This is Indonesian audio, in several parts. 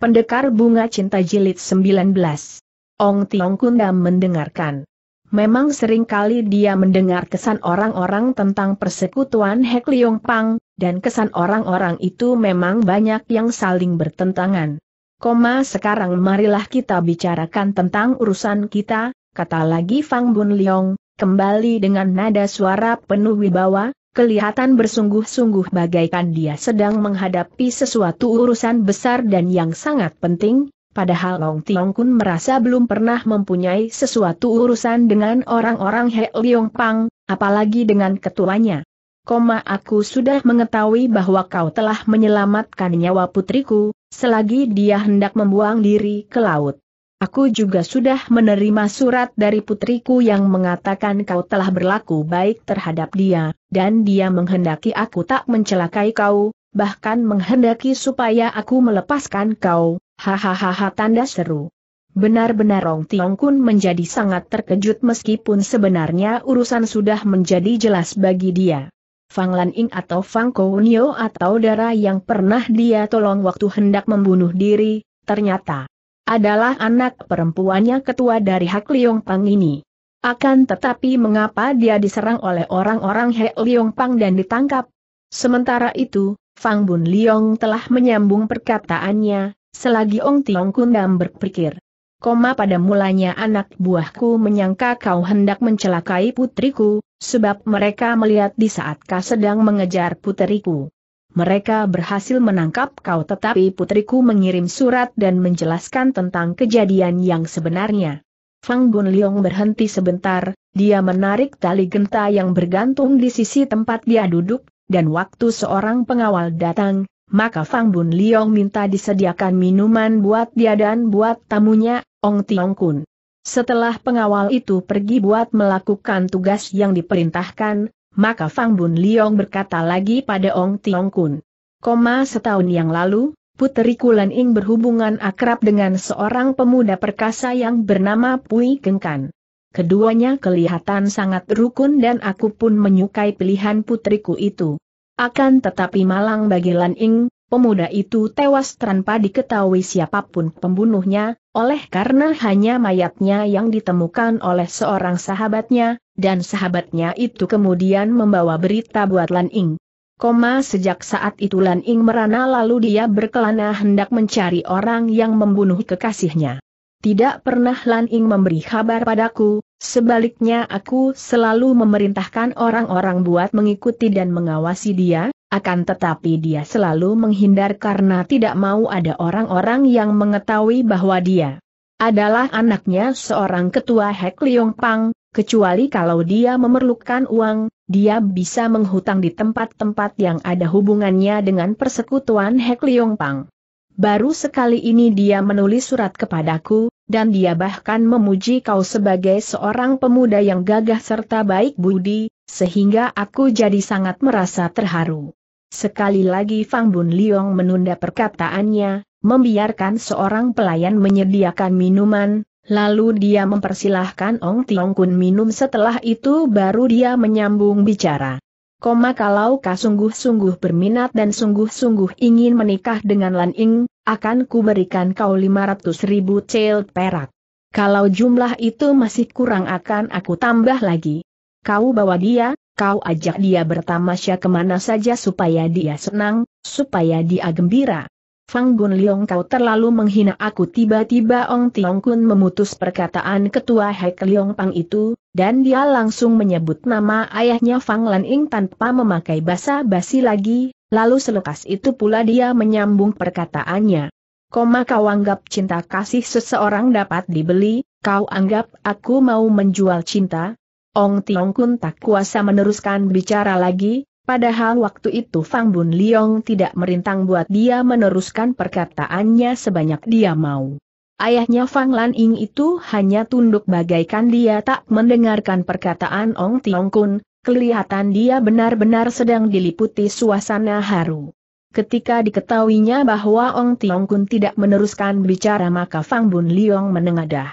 Pendekar Bunga Cinta Jilid 19. Ong Tiong Kunda mendengarkan. Memang seringkali dia mendengar kesan orang-orang tentang persekutuan Hek Liong Pang, dan kesan orang-orang itu memang banyak yang saling bertentangan. Koma sekarang marilah kita bicarakan tentang urusan kita, kata lagi Fang Bun Liong, kembali dengan nada suara penuh wibawa, kelihatan bersungguh-sungguh bagaikan dia sedang menghadapi sesuatu urusan besar dan yang sangat penting, padahal Long Tiong Kun merasa belum pernah mempunyai sesuatu urusan dengan orang-orang He Leong Pang, apalagi dengan ketuanya. Koma aku sudah mengetahui bahwa kau telah menyelamatkan nyawa putriku, selagi dia hendak membuang diri ke laut. Aku juga sudah menerima surat dari putriku yang mengatakan kau telah berlaku baik terhadap dia, dan dia menghendaki aku tak mencelakai kau, bahkan menghendaki supaya aku melepaskan kau, hahaha tanda seru. Benar-benar Rong Tiong Kun menjadi sangat terkejut meskipun sebenarnya urusan sudah menjadi jelas bagi dia. Fang Lan Ing atau Fang Kou Kounio atau darah yang pernah dia tolong waktu hendak membunuh diri, ternyata adalah anak perempuannya ketua dari Hak Liong Pang ini. Akan tetapi mengapa dia diserang oleh orang-orang Hak Liong Pang dan ditangkap? Sementara itu, Fang Bun Liong telah menyambung perkataannya, selagi Ong Tiong Kundam berpikir. Koma pada mulanya anak buahku menyangka kau hendak mencelakai putriku, sebab mereka melihat di saat kau sedang mengejar putriku mereka berhasil menangkap kau tetapi putriku mengirim surat dan menjelaskan tentang kejadian yang sebenarnya. Fang Bunliong berhenti sebentar, dia menarik tali genta yang bergantung di sisi tempat dia duduk, dan waktu seorang pengawal datang, maka Fang Bunliong minta disediakan minuman buat dia dan buat tamunya, Ong Tiong Kun. Setelah pengawal itu pergi buat melakukan tugas yang diperintahkan, maka Fang Bun Liong berkata lagi pada Ong Tiong Kun. Koma setahun yang lalu, Puteri Kulan Ing berhubungan akrab dengan seorang pemuda perkasa yang bernama Pui Gengkan. Keduanya kelihatan sangat rukun dan aku pun menyukai pilihan putriku itu. Akan tetapi malang bagi Lan Ing, pemuda itu tewas tanpa diketahui siapapun pembunuhnya, oleh karena hanya mayatnya yang ditemukan oleh seorang sahabatnya, dan sahabatnya itu kemudian membawa berita buat Lan Ing. Koma sejak saat itu Lan Ing merana lalu dia berkelana hendak mencari orang yang membunuh kekasihnya. Tidak pernah Lan Ing memberi kabar padaku, sebaliknya aku selalu memerintahkan orang-orang buat mengikuti dan mengawasi dia, akan tetapi dia selalu menghindar karena tidak mau ada orang-orang yang mengetahui bahwa dia adalah anaknya seorang ketua Hek Liong Pang, kecuali kalau dia memerlukan uang, dia bisa menghutang di tempat-tempat yang ada hubungannya dengan persekutuan Hek Leong Pang. Baru sekali ini dia menulis surat kepadaku, dan dia bahkan memuji kau sebagai seorang pemuda yang gagah serta baik budi, sehingga aku jadi sangat merasa terharu. Sekali lagi Fang Bun Liong menunda perkataannya, membiarkan seorang pelayan menyediakan minuman, Lalu dia mempersilahkan Ong Tiong Kun minum setelah itu baru dia menyambung bicara. Koma kalau kau sungguh-sungguh berminat dan sungguh-sungguh ingin menikah dengan Lan Ing, akan kuberikan kau 500 ribu cel perak. Kalau jumlah itu masih kurang akan aku tambah lagi. Kau bawa dia, kau ajak dia bertamasya kemana saja supaya dia senang, supaya dia gembira. Fang Gun Liong kau terlalu menghina aku tiba-tiba Ong Tiong Kun memutus perkataan ketua Hek Liong Pang itu, dan dia langsung menyebut nama ayahnya Fang Lan Ing tanpa memakai basa-basi lagi, lalu selekas itu pula dia menyambung perkataannya. Koma kau anggap cinta kasih seseorang dapat dibeli, kau anggap aku mau menjual cinta? Ong Tiong Kun tak kuasa meneruskan bicara lagi, Padahal waktu itu Fang Bun Liong tidak merintang buat dia meneruskan perkataannya sebanyak dia mau. Ayahnya Fang Lan Ying itu hanya tunduk bagaikan dia tak mendengarkan perkataan Ong Tiong Kun, kelihatan dia benar-benar sedang diliputi suasana haru. Ketika diketahuinya bahwa Ong Tiong Kun tidak meneruskan bicara maka Fang Bun Liong menengadah.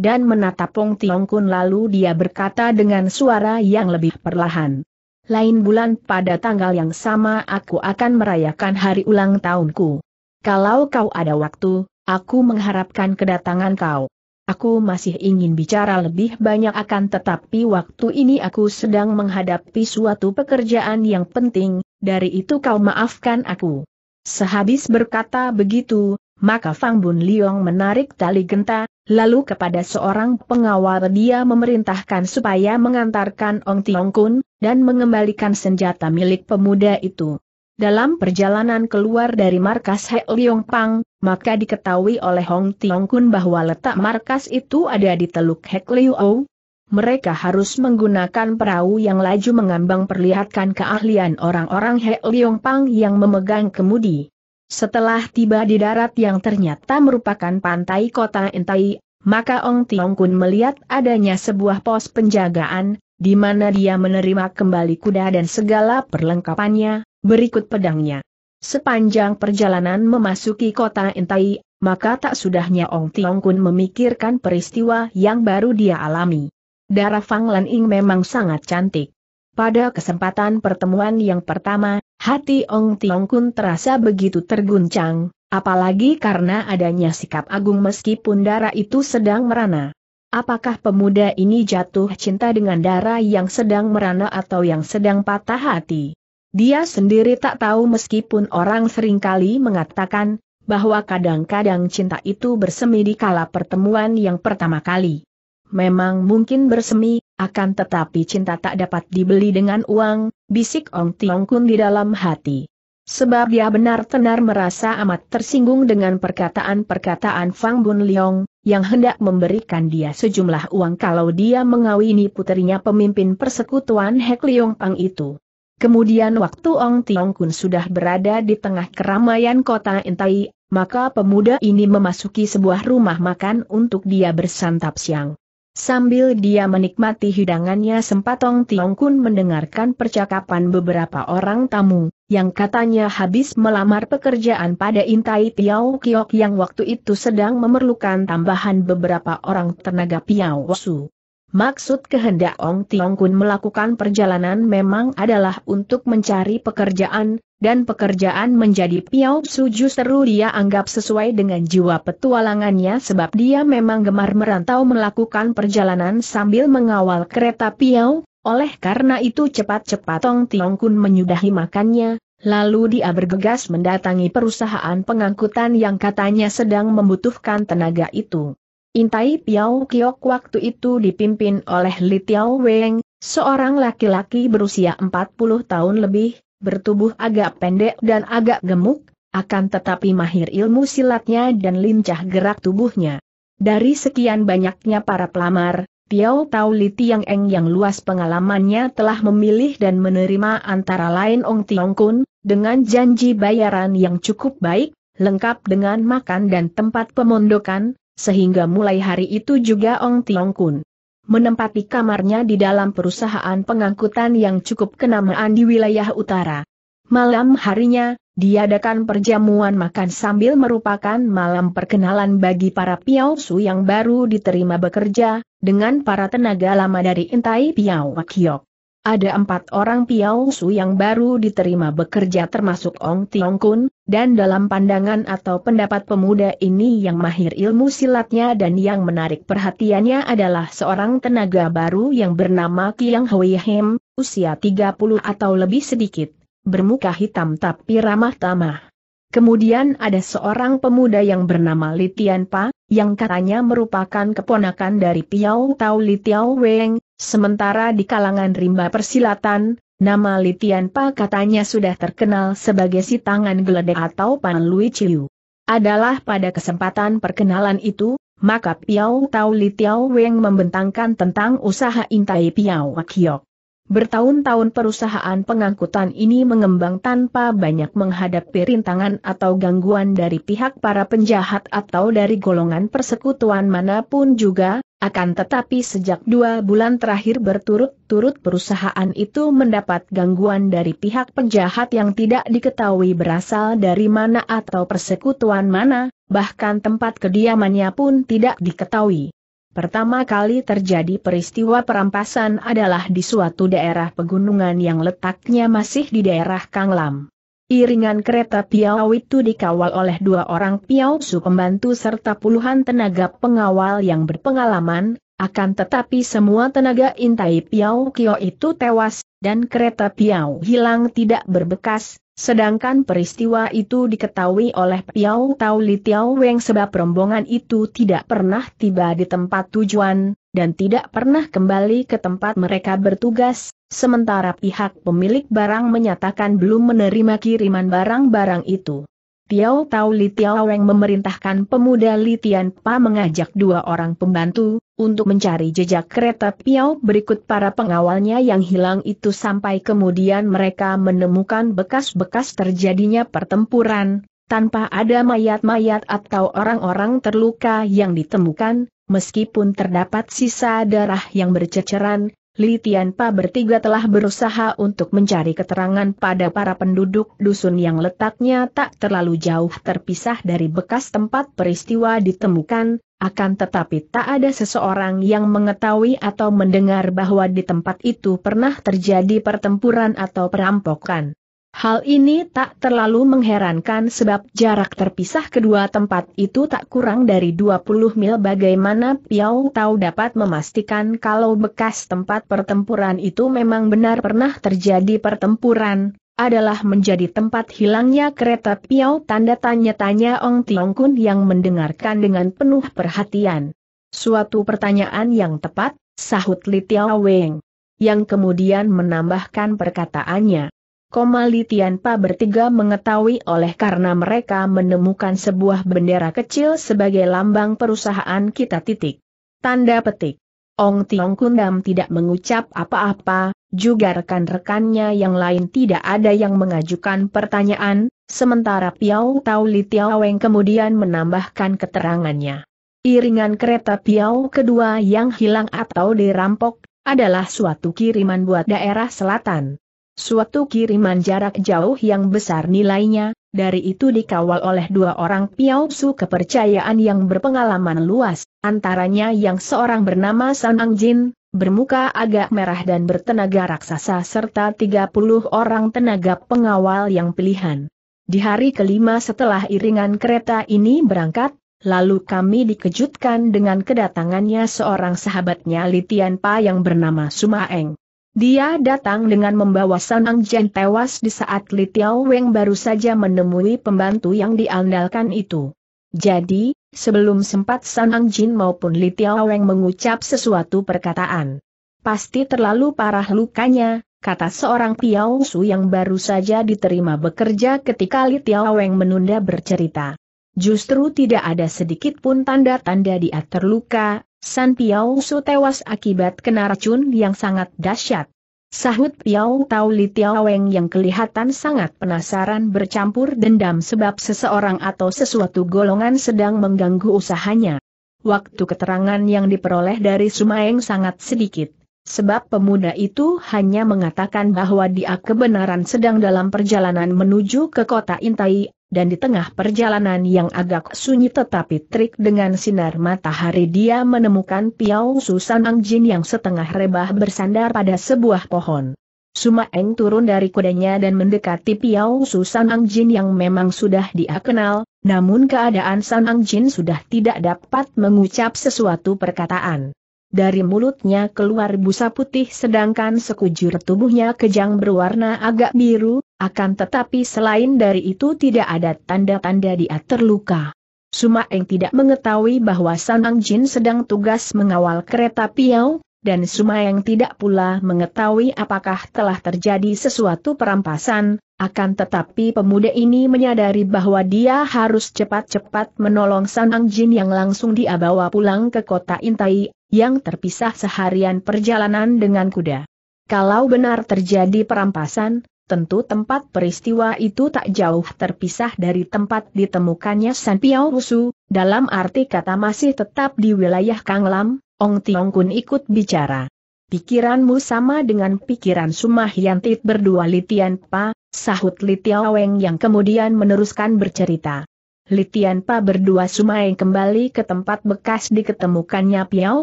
Dan menatap Ong Tiong Kun lalu dia berkata dengan suara yang lebih perlahan lain bulan pada tanggal yang sama aku akan merayakan hari ulang tahunku. Kalau kau ada waktu, aku mengharapkan kedatangan kau. Aku masih ingin bicara lebih banyak akan tetapi waktu ini aku sedang menghadapi suatu pekerjaan yang penting, dari itu kau maafkan aku. Sehabis berkata begitu, maka Fang Bun Liong menarik tali genta, Lalu kepada seorang pengawal dia memerintahkan supaya mengantarkan Ong Tiong Kun, dan mengembalikan senjata milik pemuda itu. Dalam perjalanan keluar dari markas He Leong Pang, maka diketahui oleh Hong Tiong Kun bahwa letak markas itu ada di Teluk Hek Liu Mereka harus menggunakan perahu yang laju mengambang perlihatkan keahlian orang-orang He Leong Pang yang memegang kemudi. Setelah tiba di darat yang ternyata merupakan pantai kota Entai, maka Ong Tiong Kun melihat adanya sebuah pos penjagaan, di mana dia menerima kembali kuda dan segala perlengkapannya, berikut pedangnya. Sepanjang perjalanan memasuki kota Entai, maka tak sudahnya Ong Tiong Kun memikirkan peristiwa yang baru dia alami. Darah Fang Lan Ing memang sangat cantik. Pada kesempatan pertemuan yang pertama, hati Ong Tiong Kun terasa begitu terguncang, apalagi karena adanya sikap agung meskipun darah itu sedang merana. Apakah pemuda ini jatuh cinta dengan darah yang sedang merana atau yang sedang patah hati? Dia sendiri tak tahu meskipun orang seringkali mengatakan, bahwa kadang-kadang cinta itu bersemi di kala pertemuan yang pertama kali. Memang mungkin bersemi, akan tetapi cinta tak dapat dibeli dengan uang, bisik Ong Tiong Kun di dalam hati. Sebab dia benar-benar merasa amat tersinggung dengan perkataan-perkataan Fang Bun Leong, yang hendak memberikan dia sejumlah uang kalau dia mengawini puterinya pemimpin persekutuan Hek Leong Pang itu. Kemudian waktu Ong Tiong Kun sudah berada di tengah keramaian kota Intai, maka pemuda ini memasuki sebuah rumah makan untuk dia bersantap siang. Sambil dia menikmati hidangannya Sempatong Tiong Kun mendengarkan percakapan beberapa orang tamu, yang katanya habis melamar pekerjaan pada Intai Piao Kiok yang waktu itu sedang memerlukan tambahan beberapa orang tenaga piau Su. Maksud kehendak Ong Tiong Kun melakukan perjalanan memang adalah untuk mencari pekerjaan, dan pekerjaan menjadi piau, suju seru dia anggap sesuai dengan jiwa petualangannya sebab dia memang gemar merantau melakukan perjalanan sambil mengawal kereta piau. oleh karena itu cepat-cepat Tong Tiong Kun menyudahi makannya, lalu dia bergegas mendatangi perusahaan pengangkutan yang katanya sedang membutuhkan tenaga itu. Intai piau Kiok waktu itu dipimpin oleh Li Tiao Weng, seorang laki-laki berusia 40 tahun lebih, bertubuh agak pendek dan agak gemuk, akan tetapi mahir ilmu silatnya dan lincah gerak tubuhnya. Dari sekian banyaknya para pelamar, tiao Tau Li Tiang Eng yang luas pengalamannya telah memilih dan menerima antara lain Ong Tiong Kun, dengan janji bayaran yang cukup baik, lengkap dengan makan dan tempat pemondokan, sehingga mulai hari itu juga Ong Tiong Kun menempati kamarnya di dalam perusahaan pengangkutan yang cukup kenamaan di wilayah utara. Malam harinya, diadakan perjamuan makan sambil merupakan malam perkenalan bagi para piausu yang baru diterima bekerja, dengan para tenaga lama dari Intai Piau Wakiok. Ada empat orang Piao Su yang baru diterima bekerja termasuk Ong Tiong Kun, dan dalam pandangan atau pendapat pemuda ini yang mahir ilmu silatnya dan yang menarik perhatiannya adalah seorang tenaga baru yang bernama Kiang Hui Hem, usia 30 atau lebih sedikit, bermuka hitam tapi ramah tamah. Kemudian ada seorang pemuda yang bernama Li Pa, yang katanya merupakan keponakan dari Piao Tau Li Weng, Sementara di kalangan rimba persilatan, nama Litian Pa katanya sudah terkenal sebagai si tangan geledek atau Pan Lui Chiu. Adalah pada kesempatan perkenalan itu, maka Piao Tau Li Tiao Weng membentangkan tentang usaha Intai Piao Kiok. Bertahun-tahun perusahaan pengangkutan ini mengembang tanpa banyak menghadapi rintangan atau gangguan dari pihak para penjahat atau dari golongan persekutuan manapun juga, akan tetapi sejak dua bulan terakhir berturut-turut perusahaan itu mendapat gangguan dari pihak penjahat yang tidak diketahui berasal dari mana atau persekutuan mana, bahkan tempat kediamannya pun tidak diketahui. Pertama kali terjadi peristiwa perampasan adalah di suatu daerah pegunungan yang letaknya masih di daerah Kanglam. Iringan kereta Piau itu dikawal oleh dua orang Piau Su pembantu serta puluhan tenaga pengawal yang berpengalaman, akan tetapi semua tenaga intai Piau Kio itu tewas, dan kereta Piau hilang tidak berbekas, Sedangkan peristiwa itu diketahui oleh Piao Tau Li Tiao Weng sebab rombongan itu tidak pernah tiba di tempat tujuan, dan tidak pernah kembali ke tempat mereka bertugas, sementara pihak pemilik barang menyatakan belum menerima kiriman barang-barang itu. Tiao Tau Li Tiao Weng memerintahkan pemuda Li Tian Pa mengajak dua orang pembantu, untuk mencari jejak kereta Piao berikut para pengawalnya yang hilang itu sampai kemudian mereka menemukan bekas-bekas terjadinya pertempuran, tanpa ada mayat-mayat atau orang-orang terluka yang ditemukan, meskipun terdapat sisa darah yang berceceran, Li Tianpa bertiga telah berusaha untuk mencari keterangan pada para penduduk dusun yang letaknya tak terlalu jauh terpisah dari bekas tempat peristiwa ditemukan, akan tetapi tak ada seseorang yang mengetahui atau mendengar bahwa di tempat itu pernah terjadi pertempuran atau perampokan. Hal ini tak terlalu mengherankan sebab jarak terpisah kedua tempat itu tak kurang dari 20 mil bagaimana Piau tahu dapat memastikan kalau bekas tempat pertempuran itu memang benar pernah terjadi pertempuran, adalah menjadi tempat hilangnya kereta Piau tanda tanya-tanya Ong Tiong Kun yang mendengarkan dengan penuh perhatian. Suatu pertanyaan yang tepat, sahut Li Tiao Weng. Yang kemudian menambahkan perkataannya. Komali Pa bertiga mengetahui oleh karena mereka menemukan sebuah bendera kecil sebagai lambang perusahaan kita titik. Tanda petik. Ong Tiong Kundam tidak mengucap apa-apa, juga rekan-rekannya yang lain tidak ada yang mengajukan pertanyaan, sementara Piao Tau Li Tiaweng kemudian menambahkan keterangannya. Iringan kereta Piao kedua yang hilang atau dirampok, adalah suatu kiriman buat daerah selatan. Suatu kiriman jarak jauh yang besar nilainya, dari itu dikawal oleh dua orang piausu kepercayaan yang berpengalaman luas, antaranya yang seorang bernama San Jin, bermuka agak merah dan bertenaga raksasa serta 30 orang tenaga pengawal yang pilihan. Di hari kelima setelah iringan kereta ini berangkat, Lalu kami dikejutkan dengan kedatangannya seorang sahabatnya Litian Pa yang bernama Sumaeng. Dia datang dengan membawa Sanang Jen tewas di saat Li Tiao Weng baru saja menemui pembantu yang diandalkan itu. Jadi, sebelum sempat Sanang Jin maupun Li Tiao Weng mengucap sesuatu perkataan. Pasti terlalu parah lukanya, kata seorang Piaosu yang baru saja diterima bekerja ketika Li Tiao Weng menunda bercerita. Justru tidak ada sedikit pun tanda-tanda dia terluka, San Piao Su tewas akibat kena racun yang sangat dahsyat. Sahut Piao Tau Li Tiaweng yang kelihatan sangat penasaran bercampur dendam sebab seseorang atau sesuatu golongan sedang mengganggu usahanya. Waktu keterangan yang diperoleh dari Sumaeng sangat sedikit, Sebab pemuda itu hanya mengatakan bahwa dia kebenaran sedang dalam perjalanan menuju ke kota Intai, dan di tengah perjalanan yang agak sunyi tetapi trik dengan sinar matahari dia menemukan Piao Susan Jin yang setengah rebah bersandar pada sebuah pohon. Suma Eng turun dari kudanya dan mendekati Piao Susan Jin yang memang sudah dia kenal, namun keadaan San Jin sudah tidak dapat mengucap sesuatu perkataan dari mulutnya keluar busa putih sedangkan sekujur tubuhnya kejang berwarna agak biru, akan tetapi selain dari itu tidak ada tanda-tanda dia terluka. Sumaeng tidak mengetahui bahwa Sanang Jin sedang tugas mengawal kereta Piau, dan Sumayang tidak pula mengetahui apakah telah terjadi sesuatu perampasan, akan tetapi pemuda ini menyadari bahwa dia harus cepat-cepat menolong Sanang Jin yang langsung dia bawa pulang ke kota Intai, yang terpisah seharian perjalanan dengan kuda. Kalau benar terjadi perampasan, Tentu tempat peristiwa itu tak jauh terpisah dari tempat ditemukannya San Piao Rusu, dalam arti kata masih tetap di wilayah Kang Lam, Ong Tiong Kun ikut bicara. Pikiranmu sama dengan pikiran Sumah Yantit berdua Litian Pa, sahut Weng yang kemudian meneruskan bercerita. Litian Pa berdua yang kembali ke tempat bekas diketemukannya Piao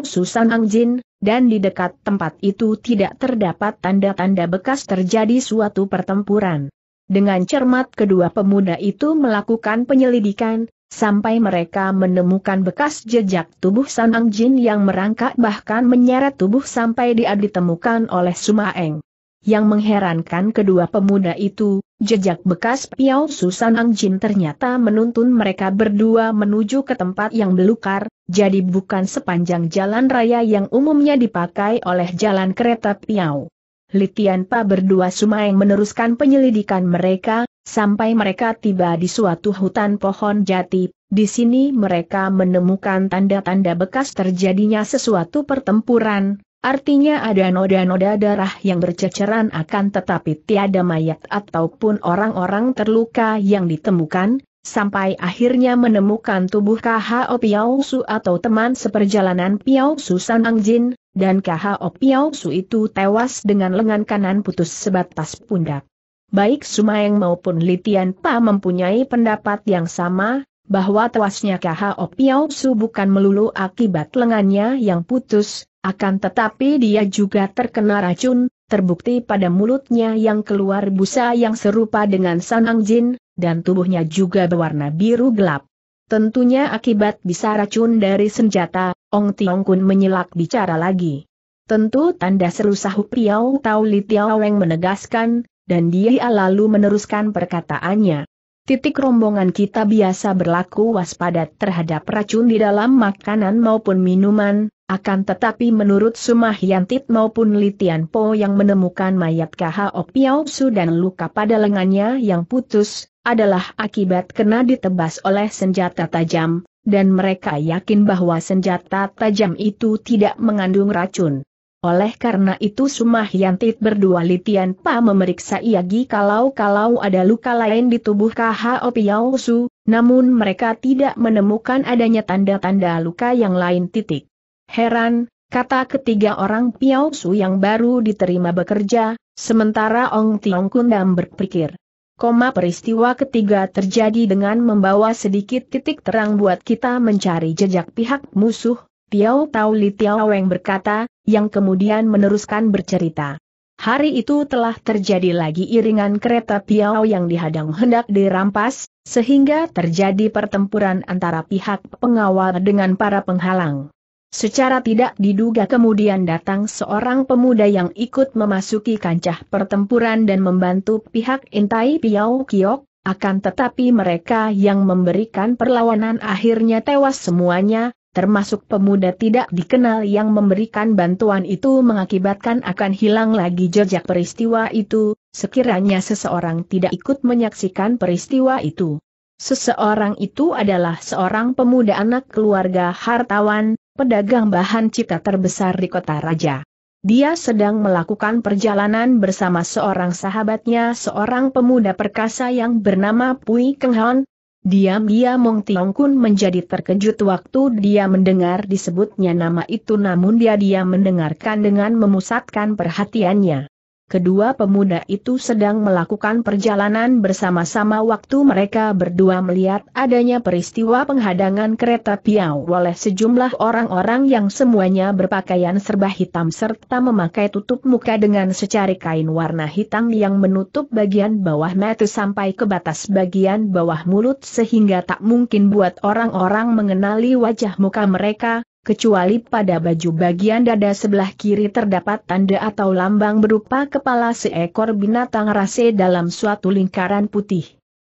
Susan Ang Jin, dan di dekat tempat itu tidak terdapat tanda-tanda bekas terjadi suatu pertempuran. Dengan cermat kedua pemuda itu melakukan penyelidikan, sampai mereka menemukan bekas jejak tubuh Sanang Jin yang merangkak bahkan menyeret tubuh sampai dia ditemukan oleh Sumaeng. Yang mengherankan kedua pemuda itu, jejak bekas Piao Susan Jin ternyata menuntun mereka berdua menuju ke tempat yang belukar, jadi bukan sepanjang jalan raya yang umumnya dipakai oleh jalan kereta Piao. Litian Pa berdua Sumaeng meneruskan penyelidikan mereka, Sampai mereka tiba di suatu hutan pohon jati, di sini mereka menemukan tanda-tanda bekas terjadinya sesuatu pertempuran, artinya ada noda-noda darah yang berceceran akan tetapi tiada mayat ataupun orang-orang terluka yang ditemukan, sampai akhirnya menemukan tubuh KHO Piao atau teman seperjalanan Piao Su San Angjin, dan KHO Piao itu tewas dengan lengan kanan putus sebatas pundak baik Sumayang maupun Litian Pa mempunyai pendapat yang sama, bahwa tewasnya KHO Piao Su bukan melulu akibat lengannya yang putus, akan tetapi dia juga terkena racun, terbukti pada mulutnya yang keluar busa yang serupa dengan Sanang Jin, dan tubuhnya juga berwarna biru gelap. Tentunya akibat bisa racun dari senjata, Ong Tiong Kun menyelak bicara lagi. Tentu tanda seru sahu Piao Tau Li Tiaweng menegaskan, dan dia lalu meneruskan perkataannya. Titik rombongan kita biasa berlaku waspada terhadap racun di dalam makanan maupun minuman, akan tetapi menurut Sumahyantit maupun Litian Po yang menemukan mayat KHO Piao dan luka pada lengannya yang putus, adalah akibat kena ditebas oleh senjata tajam, dan mereka yakin bahwa senjata tajam itu tidak mengandung racun. Oleh karena itu Sumahyantit berdua Litian Pa memeriksa Iagi kalau-kalau ada luka lain di tubuh KHO Piao namun mereka tidak menemukan adanya tanda-tanda luka yang lain titik. Heran, kata ketiga orang Piausu yang baru diterima bekerja, sementara Ong Tiong Kundam berpikir. Koma peristiwa ketiga terjadi dengan membawa sedikit titik terang buat kita mencari jejak pihak musuh, Piao Tau Li Tiao berkata, yang kemudian meneruskan bercerita. Hari itu telah terjadi lagi iringan kereta Piau yang dihadang hendak dirampas, sehingga terjadi pertempuran antara pihak pengawal dengan para penghalang. Secara tidak diduga kemudian datang seorang pemuda yang ikut memasuki kancah pertempuran dan membantu pihak Intai Piau Kiok, akan tetapi mereka yang memberikan perlawanan akhirnya tewas semuanya, termasuk pemuda tidak dikenal yang memberikan bantuan itu mengakibatkan akan hilang lagi jejak peristiwa itu, sekiranya seseorang tidak ikut menyaksikan peristiwa itu. Seseorang itu adalah seorang pemuda anak keluarga hartawan, pedagang bahan cipta terbesar di kota raja. Dia sedang melakukan perjalanan bersama seorang sahabatnya seorang pemuda perkasa yang bernama Pui Keng Hon, Diam-diam Mong Tiong Kun menjadi terkejut waktu dia mendengar disebutnya nama itu namun dia dia mendengarkan dengan memusatkan perhatiannya kedua pemuda itu sedang melakukan perjalanan bersama-sama waktu mereka berdua melihat adanya peristiwa penghadangan kereta Piau oleh sejumlah orang-orang yang semuanya berpakaian serba hitam serta memakai tutup muka dengan secari kain warna hitam yang menutup bagian bawah mata sampai ke batas bagian bawah mulut sehingga tak mungkin buat orang-orang mengenali wajah muka mereka, kecuali pada baju bagian dada sebelah kiri terdapat tanda atau lambang berupa kepala seekor binatang rase dalam suatu lingkaran putih.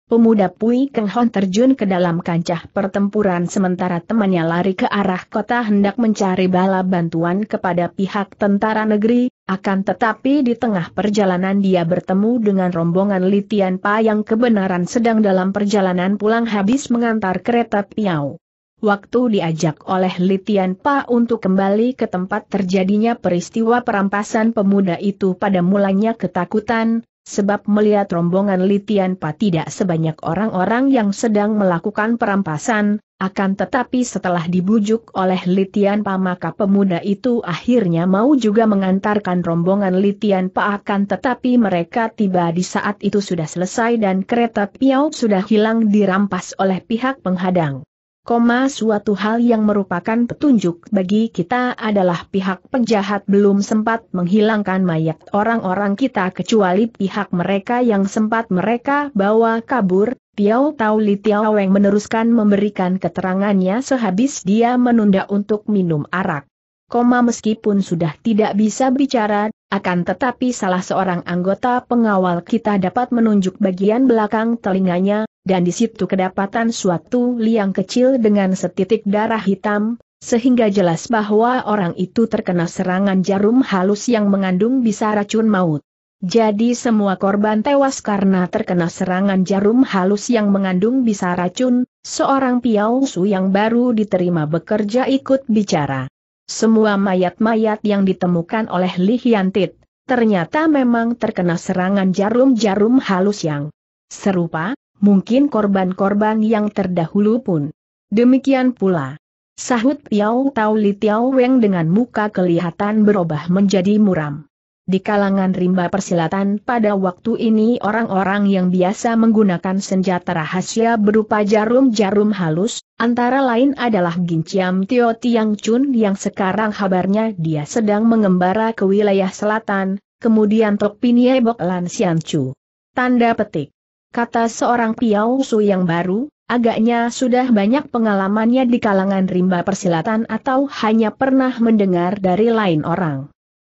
Pemuda Pui Keng Hon terjun ke dalam kancah pertempuran sementara temannya lari ke arah kota hendak mencari bala bantuan kepada pihak tentara negeri, akan tetapi di tengah perjalanan dia bertemu dengan rombongan Litian Pa yang kebenaran sedang dalam perjalanan pulang habis mengantar kereta Piau. Waktu diajak oleh Litian Pa untuk kembali ke tempat terjadinya peristiwa perampasan pemuda itu pada mulanya ketakutan, sebab melihat rombongan Litian Pa tidak sebanyak orang-orang yang sedang melakukan perampasan, akan tetapi setelah dibujuk oleh Litian Pa maka pemuda itu akhirnya mau juga mengantarkan rombongan Litian Pa akan tetapi mereka tiba di saat itu sudah selesai dan kereta Piau sudah hilang dirampas oleh pihak penghadang. Koma suatu hal yang merupakan petunjuk bagi kita adalah pihak penjahat belum sempat menghilangkan mayat orang-orang kita kecuali pihak mereka yang sempat mereka bawa kabur. Tiao Tau Li Tiao Weng meneruskan memberikan keterangannya sehabis dia menunda untuk minum arak. Koma meskipun sudah tidak bisa bicara, akan tetapi salah seorang anggota pengawal kita dapat menunjuk bagian belakang telinganya, dan di situ kedapatan suatu liang kecil dengan setitik darah hitam, sehingga jelas bahwa orang itu terkena serangan jarum halus yang mengandung bisa racun maut. Jadi semua korban tewas karena terkena serangan jarum halus yang mengandung bisa racun, seorang Piao yang baru diterima bekerja ikut bicara. Semua mayat-mayat yang ditemukan oleh Li Hiantit, ternyata memang terkena serangan jarum-jarum halus yang serupa, mungkin korban-korban yang terdahulu pun. Demikian pula. Sahut Piao Tau Li Tiao Weng dengan muka kelihatan berubah menjadi muram. Di kalangan rimba persilatan pada waktu ini orang-orang yang biasa menggunakan senjata rahasia berupa jarum-jarum halus, antara lain adalah Ginciam Tio Tiang Chun yang sekarang kabarnya dia sedang mengembara ke wilayah selatan, kemudian Tok Pinie Bok Lan Sian Chu. Tanda petik kata seorang Piau Su yang baru, agaknya sudah banyak pengalamannya di kalangan rimba persilatan atau hanya pernah mendengar dari lain orang.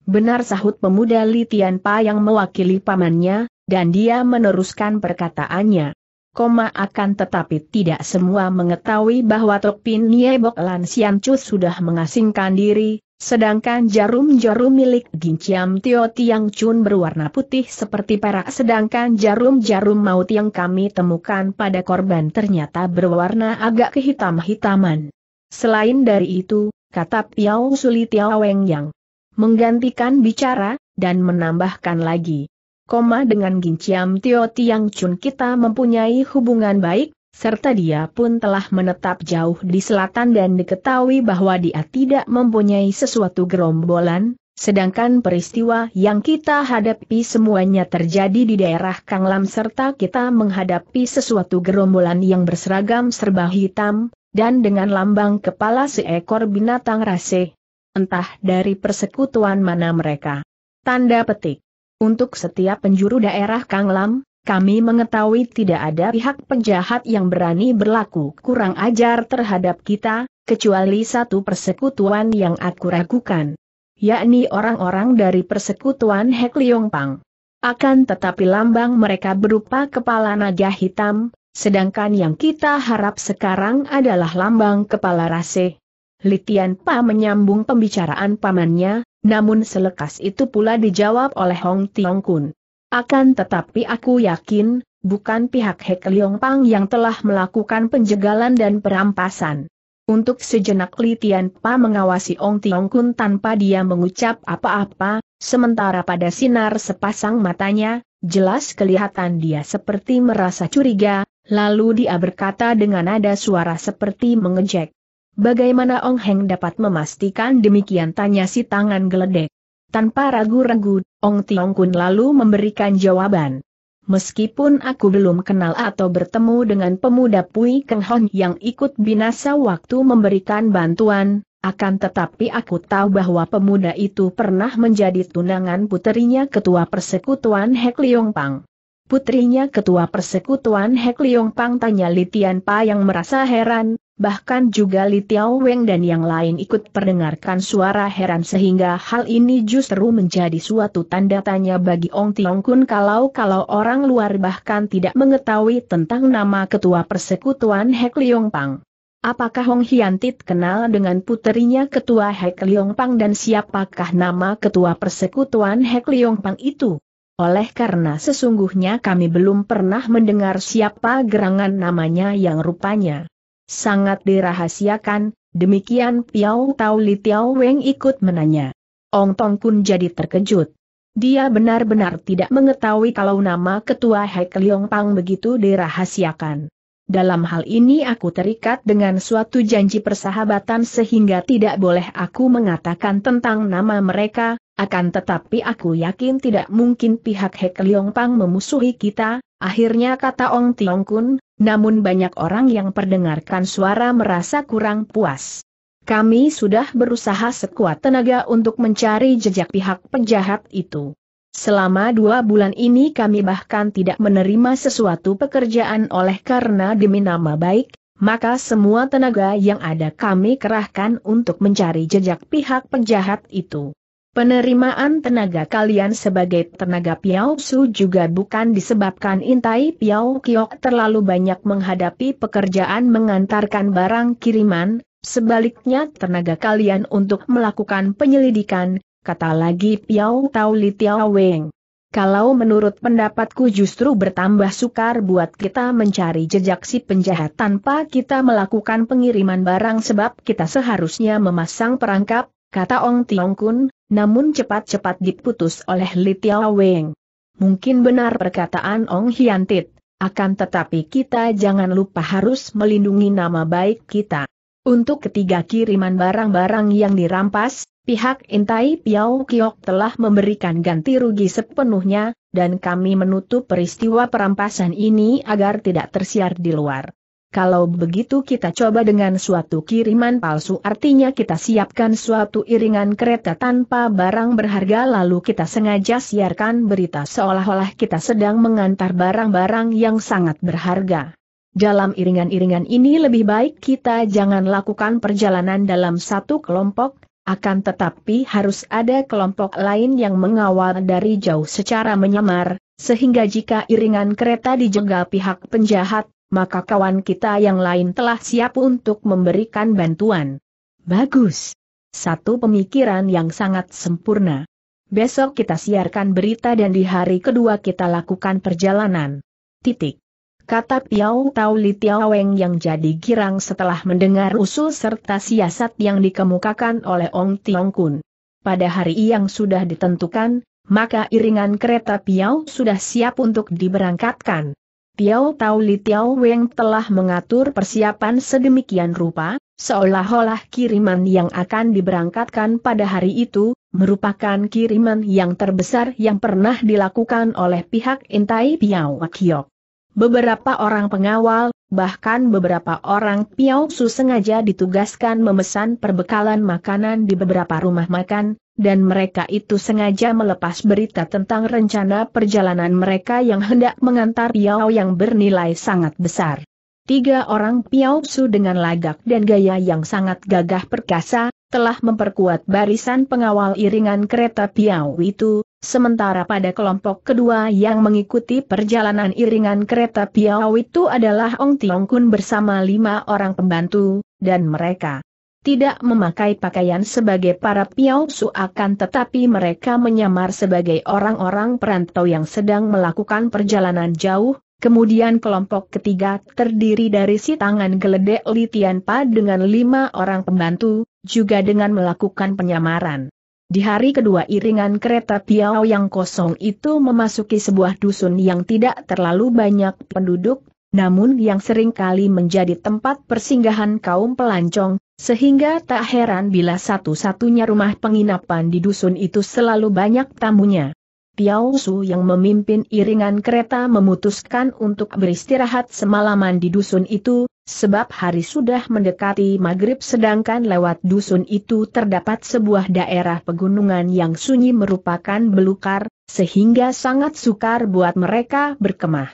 Benar sahut pemuda Litian Pa yang mewakili pamannya, dan dia meneruskan perkataannya. Koma akan tetapi tidak semua mengetahui bahwa Tok Pin Yebok Lan Sian Chu sudah mengasingkan diri, sedangkan jarum-jarum milik Ginciam Tio Tiang Chun berwarna putih seperti perak sedangkan jarum-jarum maut yang kami temukan pada korban ternyata berwarna agak kehitam-hitaman. Selain dari itu, kata Piao Suli Tiao Weng Yang menggantikan bicara, dan menambahkan lagi koma dengan Ginciam Tio Tiang Chun kita mempunyai hubungan baik, serta dia pun telah menetap jauh di selatan dan diketahui bahwa dia tidak mempunyai sesuatu gerombolan, sedangkan peristiwa yang kita hadapi semuanya terjadi di daerah Kanglam serta kita menghadapi sesuatu gerombolan yang berseragam serba hitam, dan dengan lambang kepala seekor binatang rase. Entah dari persekutuan mana mereka. Tanda petik. Untuk setiap penjuru daerah Kanglam, kami mengetahui tidak ada pihak penjahat yang berani berlaku kurang ajar terhadap kita, kecuali satu persekutuan yang aku ragukan. Yakni orang-orang dari persekutuan Hek Pang. Akan tetapi lambang mereka berupa kepala naga hitam, sedangkan yang kita harap sekarang adalah lambang kepala rase, Litian Pa menyambung pembicaraan pamannya, namun selekas itu pula dijawab oleh Hong Tiong Kun. Akan tetapi aku yakin, bukan pihak Hek Leong Pang yang telah melakukan penjegalan dan perampasan. Untuk sejenak Litian Pa mengawasi Ong Tiong Kun tanpa dia mengucap apa-apa, sementara pada sinar sepasang matanya, jelas kelihatan dia seperti merasa curiga, lalu dia berkata dengan nada suara seperti mengejek. Bagaimana Ong Heng dapat memastikan demikian tanya si tangan geledek. Tanpa ragu-ragu, Ong Tiong Kun lalu memberikan jawaban. Meskipun aku belum kenal atau bertemu dengan pemuda Pui Keng Hon yang ikut binasa waktu memberikan bantuan, akan tetapi aku tahu bahwa pemuda itu pernah menjadi tunangan puterinya ketua persekutuan Hek Liong Pang. Putrinya ketua persekutuan Hek Liong Pang tanya Litian Pa yang merasa heran, bahkan juga Li Tiao Weng dan yang lain ikut perdengarkan suara heran sehingga hal ini justru menjadi suatu tanda tanya bagi Ong Tiong Kun kalau-kalau orang luar bahkan tidak mengetahui tentang nama ketua persekutuan Hek Liong Pang. Apakah Hong Hian Tit kenal dengan puterinya ketua Hek Liong Pang dan siapakah nama ketua persekutuan Hek Liong Pang itu? Oleh karena sesungguhnya kami belum pernah mendengar siapa gerangan namanya yang rupanya Sangat dirahasiakan, demikian Piao Tau Li Tiao Weng ikut menanya. Ong Tong Kun jadi terkejut. Dia benar-benar tidak mengetahui kalau nama ketua Hek Liong Pang begitu dirahasiakan. Dalam hal ini aku terikat dengan suatu janji persahabatan sehingga tidak boleh aku mengatakan tentang nama mereka, akan tetapi aku yakin tidak mungkin pihak Hek Liong Pang memusuhi kita, akhirnya kata Ong Tiong Kun, namun banyak orang yang perdengarkan suara merasa kurang puas. Kami sudah berusaha sekuat tenaga untuk mencari jejak pihak penjahat itu. Selama dua bulan ini kami bahkan tidak menerima sesuatu pekerjaan oleh karena demi nama baik, maka semua tenaga yang ada kami kerahkan untuk mencari jejak pihak penjahat itu. Penerimaan tenaga kalian sebagai tenaga Piao Su juga bukan disebabkan Intai Piao Kiok terlalu banyak menghadapi pekerjaan mengantarkan barang kiriman, sebaliknya tenaga kalian untuk melakukan penyelidikan, kata lagi Piao Tau Li Tiao Weng. Kalau menurut pendapatku justru bertambah sukar buat kita mencari jejak si penjahat tanpa kita melakukan pengiriman barang sebab kita seharusnya memasang perangkap, kata Ong Tiong Kun, namun cepat-cepat diputus oleh Li Tiao Weng. Mungkin benar perkataan Ong Hian Tit. akan tetapi kita jangan lupa harus melindungi nama baik kita. Untuk ketiga kiriman barang-barang yang dirampas, pihak Intai Piao Kiok telah memberikan ganti rugi sepenuhnya, dan kami menutup peristiwa perampasan ini agar tidak tersiar di luar. Kalau begitu kita coba dengan suatu kiriman palsu artinya kita siapkan suatu iringan kereta tanpa barang berharga lalu kita sengaja siarkan berita seolah-olah kita sedang mengantar barang-barang yang sangat berharga. Dalam iringan-iringan ini lebih baik kita jangan lakukan perjalanan dalam satu kelompok, akan tetapi harus ada kelompok lain yang mengawal dari jauh secara menyamar, sehingga jika iringan kereta dijegal pihak penjahat, maka kawan kita yang lain telah siap untuk memberikan bantuan. Bagus. Satu pemikiran yang sangat sempurna. Besok kita siarkan berita dan di hari kedua kita lakukan perjalanan. Titik. Kata Piao Tau Li Tiaweng yang jadi girang setelah mendengar usul serta siasat yang dikemukakan oleh Ong Tiong Kun. Pada hari yang sudah ditentukan, maka iringan kereta Piao sudah siap untuk diberangkatkan. Tiao Tao Li Tiao Weng telah mengatur persiapan sedemikian rupa, seolah-olah kiriman yang akan diberangkatkan pada hari itu, merupakan kiriman yang terbesar yang pernah dilakukan oleh pihak Intai Piao Kiok. Beberapa orang pengawal, bahkan beberapa orang Piausu sengaja ditugaskan memesan perbekalan makanan di beberapa rumah makan, dan mereka itu sengaja melepas berita tentang rencana perjalanan mereka yang hendak mengantar Piau yang bernilai sangat besar. Tiga orang Piausu dengan lagak dan gaya yang sangat gagah perkasa, telah memperkuat barisan pengawal iringan kereta Piau itu, sementara pada kelompok kedua yang mengikuti perjalanan iringan kereta Piau itu adalah Ong Tiong Kun bersama lima orang pembantu, dan mereka tidak memakai pakaian sebagai para Piau Su akan tetapi mereka menyamar sebagai orang-orang perantau yang sedang melakukan perjalanan jauh, Kemudian kelompok ketiga terdiri dari si tangan geledek Litianpa dengan lima orang pembantu, juga dengan melakukan penyamaran. Di hari kedua iringan kereta Piao yang kosong itu memasuki sebuah dusun yang tidak terlalu banyak penduduk, namun yang sering kali menjadi tempat persinggahan kaum pelancong, sehingga tak heran bila satu-satunya rumah penginapan di dusun itu selalu banyak tamunya. Piao Su yang memimpin iringan kereta memutuskan untuk beristirahat semalaman di dusun itu, sebab hari sudah mendekati maghrib sedangkan lewat dusun itu terdapat sebuah daerah pegunungan yang sunyi merupakan belukar, sehingga sangat sukar buat mereka berkemah.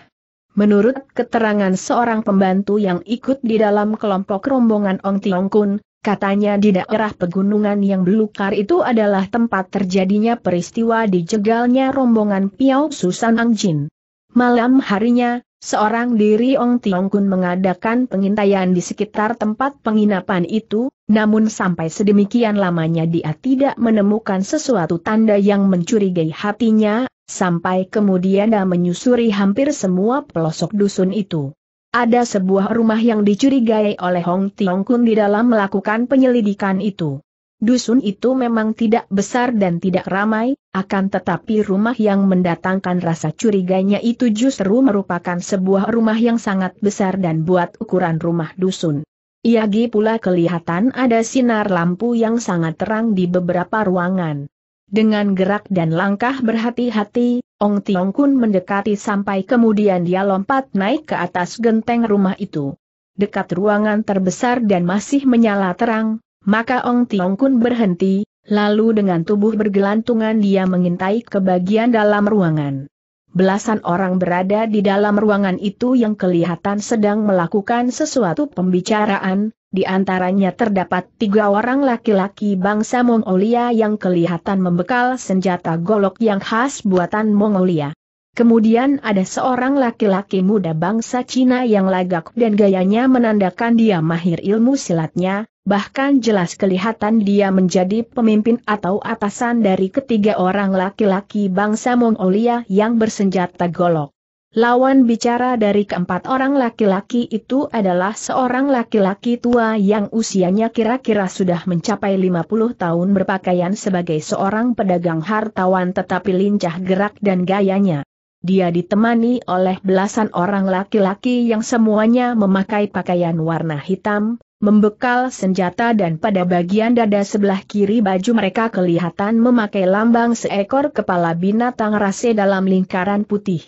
Menurut keterangan seorang pembantu yang ikut di dalam kelompok rombongan Ong Tiong Kun, Katanya di daerah pegunungan yang belukar itu adalah tempat terjadinya peristiwa dijegalnya rombongan Piao Susan Ang Jin. Malam harinya, Seorang diri Ong Tiong Kun mengadakan pengintaian di sekitar tempat penginapan itu, namun sampai sedemikian lamanya dia tidak menemukan sesuatu tanda yang mencurigai hatinya, sampai kemudian dia menyusuri hampir semua pelosok dusun itu. Ada sebuah rumah yang dicurigai oleh Hong Tiong Kun di dalam melakukan penyelidikan itu. Dusun itu memang tidak besar dan tidak ramai, akan tetapi rumah yang mendatangkan rasa curiganya itu justru merupakan sebuah rumah yang sangat besar dan buat ukuran rumah dusun. Iagi pula kelihatan ada sinar lampu yang sangat terang di beberapa ruangan. Dengan gerak dan langkah berhati-hati, Ong Tiong Kun mendekati sampai kemudian dia lompat naik ke atas genteng rumah itu. Dekat ruangan terbesar dan masih menyala terang, maka Ong Tiong Kun berhenti, lalu dengan tubuh bergelantungan dia mengintai ke bagian dalam ruangan. Belasan orang berada di dalam ruangan itu yang kelihatan sedang melakukan sesuatu pembicaraan, di antaranya terdapat tiga orang laki-laki bangsa Mongolia yang kelihatan membekal senjata golok yang khas buatan Mongolia. Kemudian ada seorang laki-laki muda bangsa Cina yang lagak dan gayanya menandakan dia mahir ilmu silatnya, bahkan jelas kelihatan dia menjadi pemimpin atau atasan dari ketiga orang laki-laki bangsa Mongolia yang bersenjata golok. Lawan bicara dari keempat orang laki-laki itu adalah seorang laki-laki tua yang usianya kira-kira sudah mencapai 50 tahun berpakaian sebagai seorang pedagang hartawan tetapi lincah gerak dan gayanya. Dia ditemani oleh belasan orang laki-laki yang semuanya memakai pakaian warna hitam, membekal senjata dan pada bagian dada sebelah kiri baju mereka kelihatan memakai lambang seekor kepala binatang rase dalam lingkaran putih.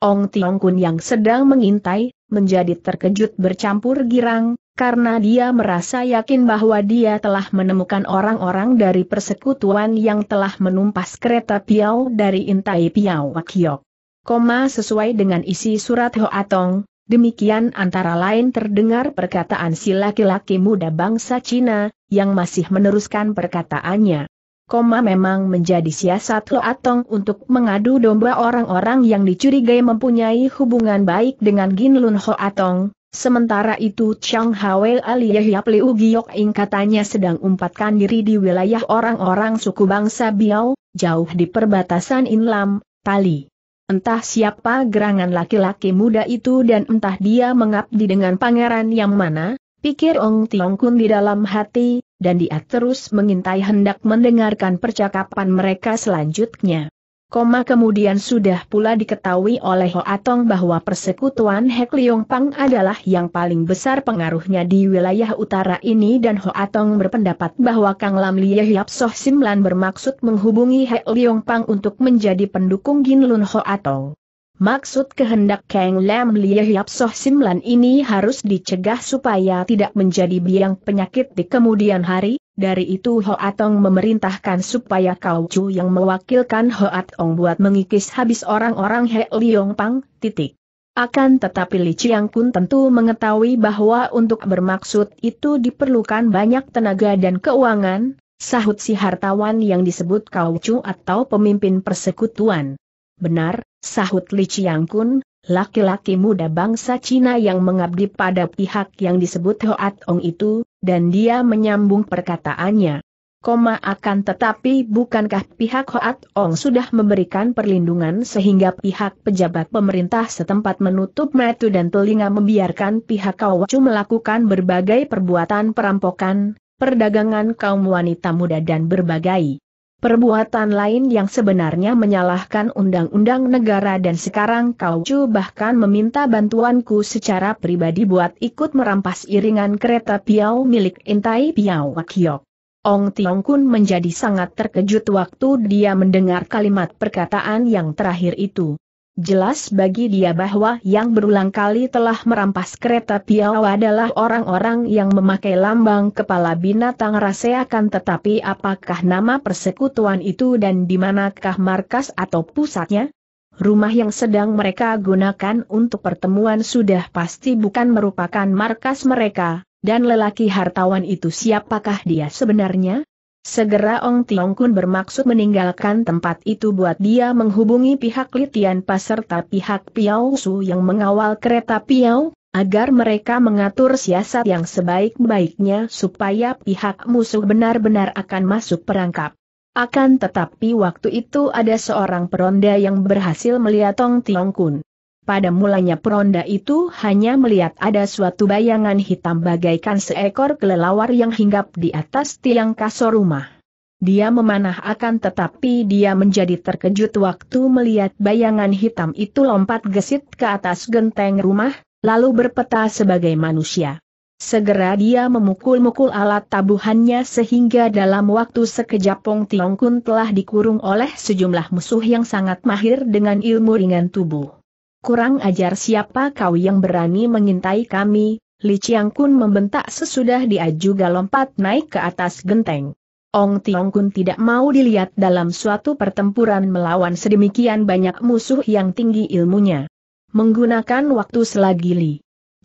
Ong Tiong Kun yang sedang mengintai, menjadi terkejut bercampur girang, karena dia merasa yakin bahwa dia telah menemukan orang-orang dari persekutuan yang telah menumpas kereta Piau dari Intai Piau Wakiok. Koma sesuai dengan isi surat Hoatong, Demikian antara lain terdengar perkataan si laki-laki muda bangsa Cina, yang masih meneruskan perkataannya. Koma memang menjadi siasat Lo Atong untuk mengadu domba orang-orang yang dicurigai mempunyai hubungan baik dengan Gin Lun Ho Atong, Sementara itu Chang Hawei Aliyah Liu Giok Ing katanya sedang umpatkan diri di wilayah orang-orang suku bangsa Biao, jauh di perbatasan Inlam, Tali. Entah siapa gerangan laki-laki muda itu dan entah dia mengabdi dengan pangeran yang mana, pikir Ong Tiong Kun di dalam hati, dan dia terus mengintai hendak mendengarkan percakapan mereka selanjutnya. Koma kemudian sudah pula diketahui oleh Ho Atong bahwa persekutuan Hek Leong Pang adalah yang paling besar pengaruhnya di wilayah utara ini dan Ho Atong berpendapat bahwa Kang Lam Lie Hiap Soh Simlan bermaksud menghubungi Hek Leong Pang untuk menjadi pendukung Gin Lun Ho Atong. Maksud kehendak Kang Lam Lie Hiap Soh Simlan ini harus dicegah supaya tidak menjadi biang penyakit di kemudian hari, dari itu Hoatong memerintahkan supaya Kau Chu yang mewakilkan Hoatong buat mengikis habis orang-orang He Liong Pang, titik. Akan tetapi Li Chiang Kun tentu mengetahui bahwa untuk bermaksud itu diperlukan banyak tenaga dan keuangan, sahut si hartawan yang disebut Kau Chu atau pemimpin persekutuan. Benar, sahut Li Chiang Kun, laki-laki muda bangsa Cina yang mengabdi pada pihak yang disebut Hoatong itu, dan dia menyambung perkataannya. Koma akan tetapi bukankah pihak Hoat Ong sudah memberikan perlindungan sehingga pihak pejabat pemerintah setempat menutup metu dan telinga membiarkan pihak Kawacu melakukan berbagai perbuatan perampokan, perdagangan kaum wanita muda dan berbagai Perbuatan lain yang sebenarnya menyalahkan undang-undang negara dan sekarang kau bahkan meminta bantuanku secara pribadi buat ikut merampas iringan kereta Piau milik Intai Piau Wakiok. Ong Tiong Kun menjadi sangat terkejut waktu dia mendengar kalimat perkataan yang terakhir itu. Jelas bagi dia bahwa yang berulang kali telah merampas kereta Piau adalah orang-orang yang memakai lambang kepala binatang raseakan tetapi apakah nama persekutuan itu dan di manakah markas atau pusatnya? Rumah yang sedang mereka gunakan untuk pertemuan sudah pasti bukan merupakan markas mereka, dan lelaki hartawan itu siapakah dia sebenarnya? Segera Ong Tiong Kun bermaksud meninggalkan tempat itu buat dia menghubungi pihak Litian Pas serta pihak Piao Su yang mengawal kereta Piao, agar mereka mengatur siasat yang sebaik-baiknya supaya pihak musuh benar-benar akan masuk perangkap. Akan tetapi waktu itu ada seorang peronda yang berhasil melihat Ong Tiong Kun. Pada mulanya peronda itu hanya melihat ada suatu bayangan hitam bagaikan seekor kelelawar yang hinggap di atas tiang kasur rumah. Dia memanah akan tetapi dia menjadi terkejut waktu melihat bayangan hitam itu lompat gesit ke atas genteng rumah, lalu berpeta sebagai manusia. Segera dia memukul-mukul alat tabuhannya sehingga dalam waktu sekejap Pong Kun telah dikurung oleh sejumlah musuh yang sangat mahir dengan ilmu ringan tubuh. Kurang ajar siapa kau yang berani mengintai kami, Li Chiang Kun membentak sesudah dia juga lompat naik ke atas genteng. Ong Tiong Kun tidak mau dilihat dalam suatu pertempuran melawan sedemikian banyak musuh yang tinggi ilmunya. Menggunakan waktu selagi Li